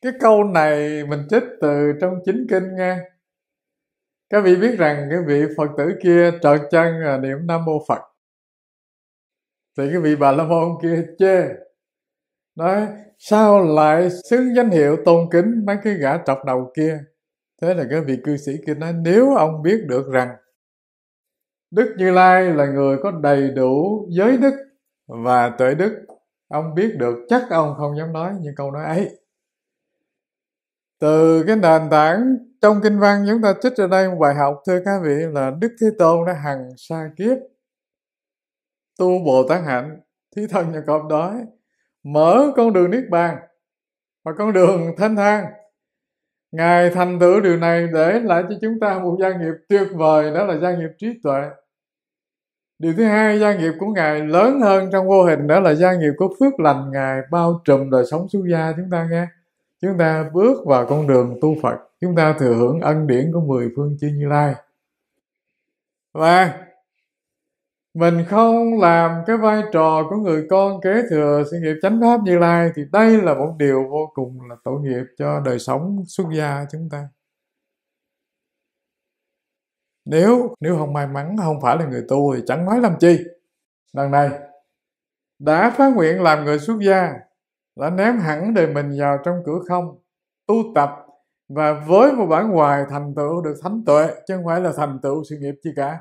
Cái câu này mình trích từ trong chính kinh nghe. Các vị biết rằng cái vị Phật tử kia trợn chân là niệm Nam Mô Phật. Thì cái vị Bà La Môn kia chê. Nói sao lại xứng danh hiệu tôn kính mấy cái gã trọc đầu kia. Thế là cái vị cư sĩ kia nói nếu ông biết được rằng Đức Như Lai là người có đầy đủ giới đức và tuệ đức. Ông biết được chắc ông không dám nói những câu nói ấy. Từ cái nền tảng trong kinh văn chúng ta trích ra đây một bài học thưa các vị là Đức Thế Tôn đã hằng xa kiếp tu Bồ Tát Hạnh thí thân cho cọp đói mở con đường Niết Bàn và con đường thanh thang Ngài thành tựu điều này để lại cho chúng ta một gia nghiệp tuyệt vời đó là gia nghiệp trí tuệ điều thứ hai gia nghiệp của ngài lớn hơn trong vô hình đó là gia nghiệp của phước lành ngài bao trùm đời sống xuất gia chúng ta nghe chúng ta bước vào con đường tu phật chúng ta thừa hưởng ân điển của mười phương chư như lai và mình không làm cái vai trò của người con kế thừa sự nghiệp chánh pháp như lai thì đây là một điều vô cùng là tội nghiệp cho đời sống xuất gia chúng ta nếu nếu không may mắn không phải là người tu thì chẳng nói làm chi lần này đã phát nguyện làm người xuất gia đã ném hẳn đời mình vào trong cửa không tu tập và với một bản hoài thành tựu được thánh tuệ chứ không phải là thành tựu sự nghiệp chi cả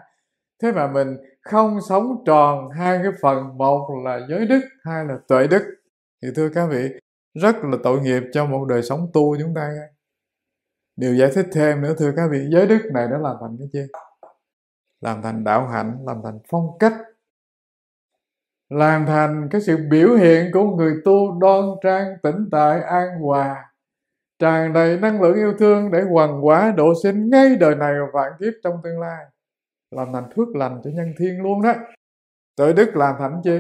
thế mà mình không sống tròn hai cái phần một là giới đức hai là tuệ đức thì thưa các vị rất là tội nghiệp cho một đời sống tu chúng ta điều giải thích thêm nữa thưa các vị giới đức này nó làm thành cái gì làm thành đạo hạnh làm thành phong cách làm thành cái sự biểu hiện của người tu đoan trang tĩnh tại an hòa tràn đầy năng lượng yêu thương để hoàn quả độ sinh ngay đời này và vạn kiếp trong tương lai làm thành phước lành cho nhân thiên luôn đó tự đức làm thành chi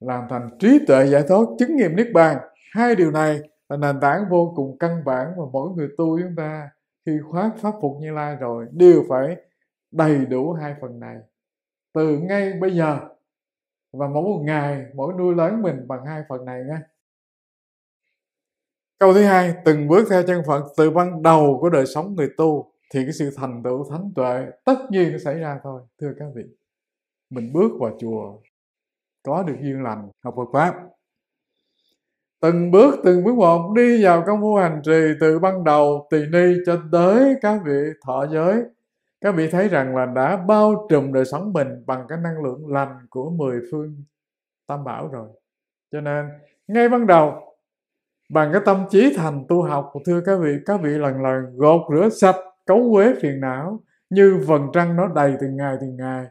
làm thành trí tuệ giải thoát chứng nghiệm niết bàn hai điều này là nền tảng vô cùng căn bản mà mỗi người tu chúng ta khi khoác pháp phục như lai rồi đều phải đầy đủ hai phần này từ ngay bây giờ và mỗi một ngày mỗi nuôi lớn mình bằng hai phần này nha câu thứ hai từng bước theo chân phật từ ban đầu của đời sống người tu thì cái sự thành tựu thánh tuệ tất nhiên nó xảy ra thôi thưa các vị mình bước vào chùa có được duyên lành học Phật pháp từng bước từng bước một đi vào công phu hành trì từ ban đầu tỳ ni cho tới các vị thọ giới các vị thấy rằng là đã bao trùm đời sống mình bằng cái năng lượng lành của mười phương tam bảo rồi cho nên ngay ban đầu bằng cái tâm trí thành tu học thưa các vị các vị lần lần gột rửa sạch cấu quế phiền não như vầng trăng nó đầy từng ngày từng ngày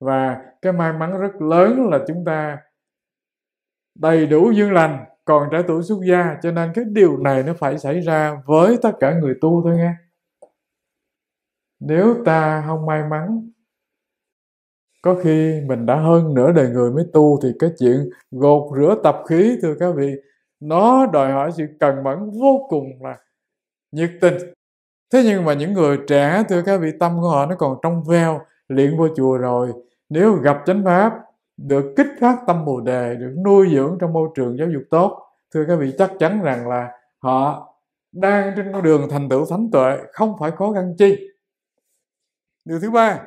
và cái may mắn rất lớn là chúng ta đầy đủ dương lành còn trẻ tuổi xuất gia cho nên cái điều này nó phải xảy ra với tất cả người tu thôi nghe nếu ta không may mắn có khi mình đã hơn nửa đời người mới tu thì cái chuyện gột rửa tập khí thưa các vị nó đòi hỏi sự cần mẫn vô cùng là nhiệt tình thế nhưng mà những người trẻ thưa các vị tâm của họ nó còn trong veo luyện vô chùa rồi nếu gặp chánh pháp được kích phát tâm bồ đề được nuôi dưỡng trong môi trường giáo dục tốt thưa các vị chắc chắn rằng là họ đang trên con đường thành tựu thánh tuệ không phải khó khăn chi điều thứ ba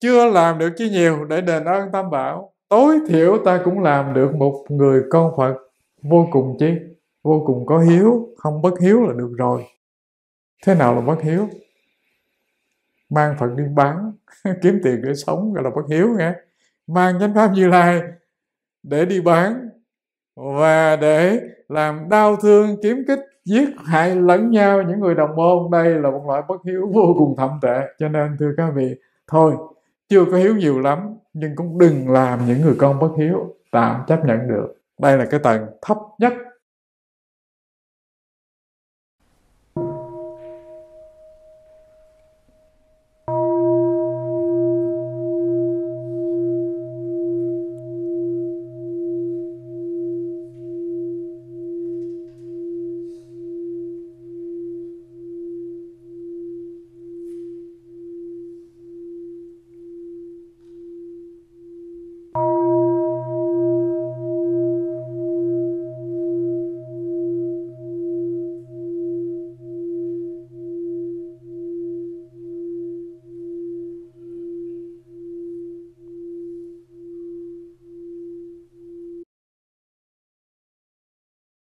chưa làm được chi nhiều để đền ơn tam bảo tối thiểu ta cũng làm được một người con phật vô cùng chi vô cùng có hiếu không bất hiếu là được rồi thế nào là bất hiếu mang phật đi bán *laughs* kiếm tiền để sống gọi là bất hiếu nghe mang chánh pháp như lai để đi bán và để làm đau thương kiếm kích giết hại lẫn nhau những người đồng môn đây là một loại bất hiếu vô cùng thậm tệ cho nên thưa các vị thôi chưa có hiếu nhiều lắm nhưng cũng đừng làm những người con bất hiếu tạm chấp nhận được đây là cái tầng thấp nhất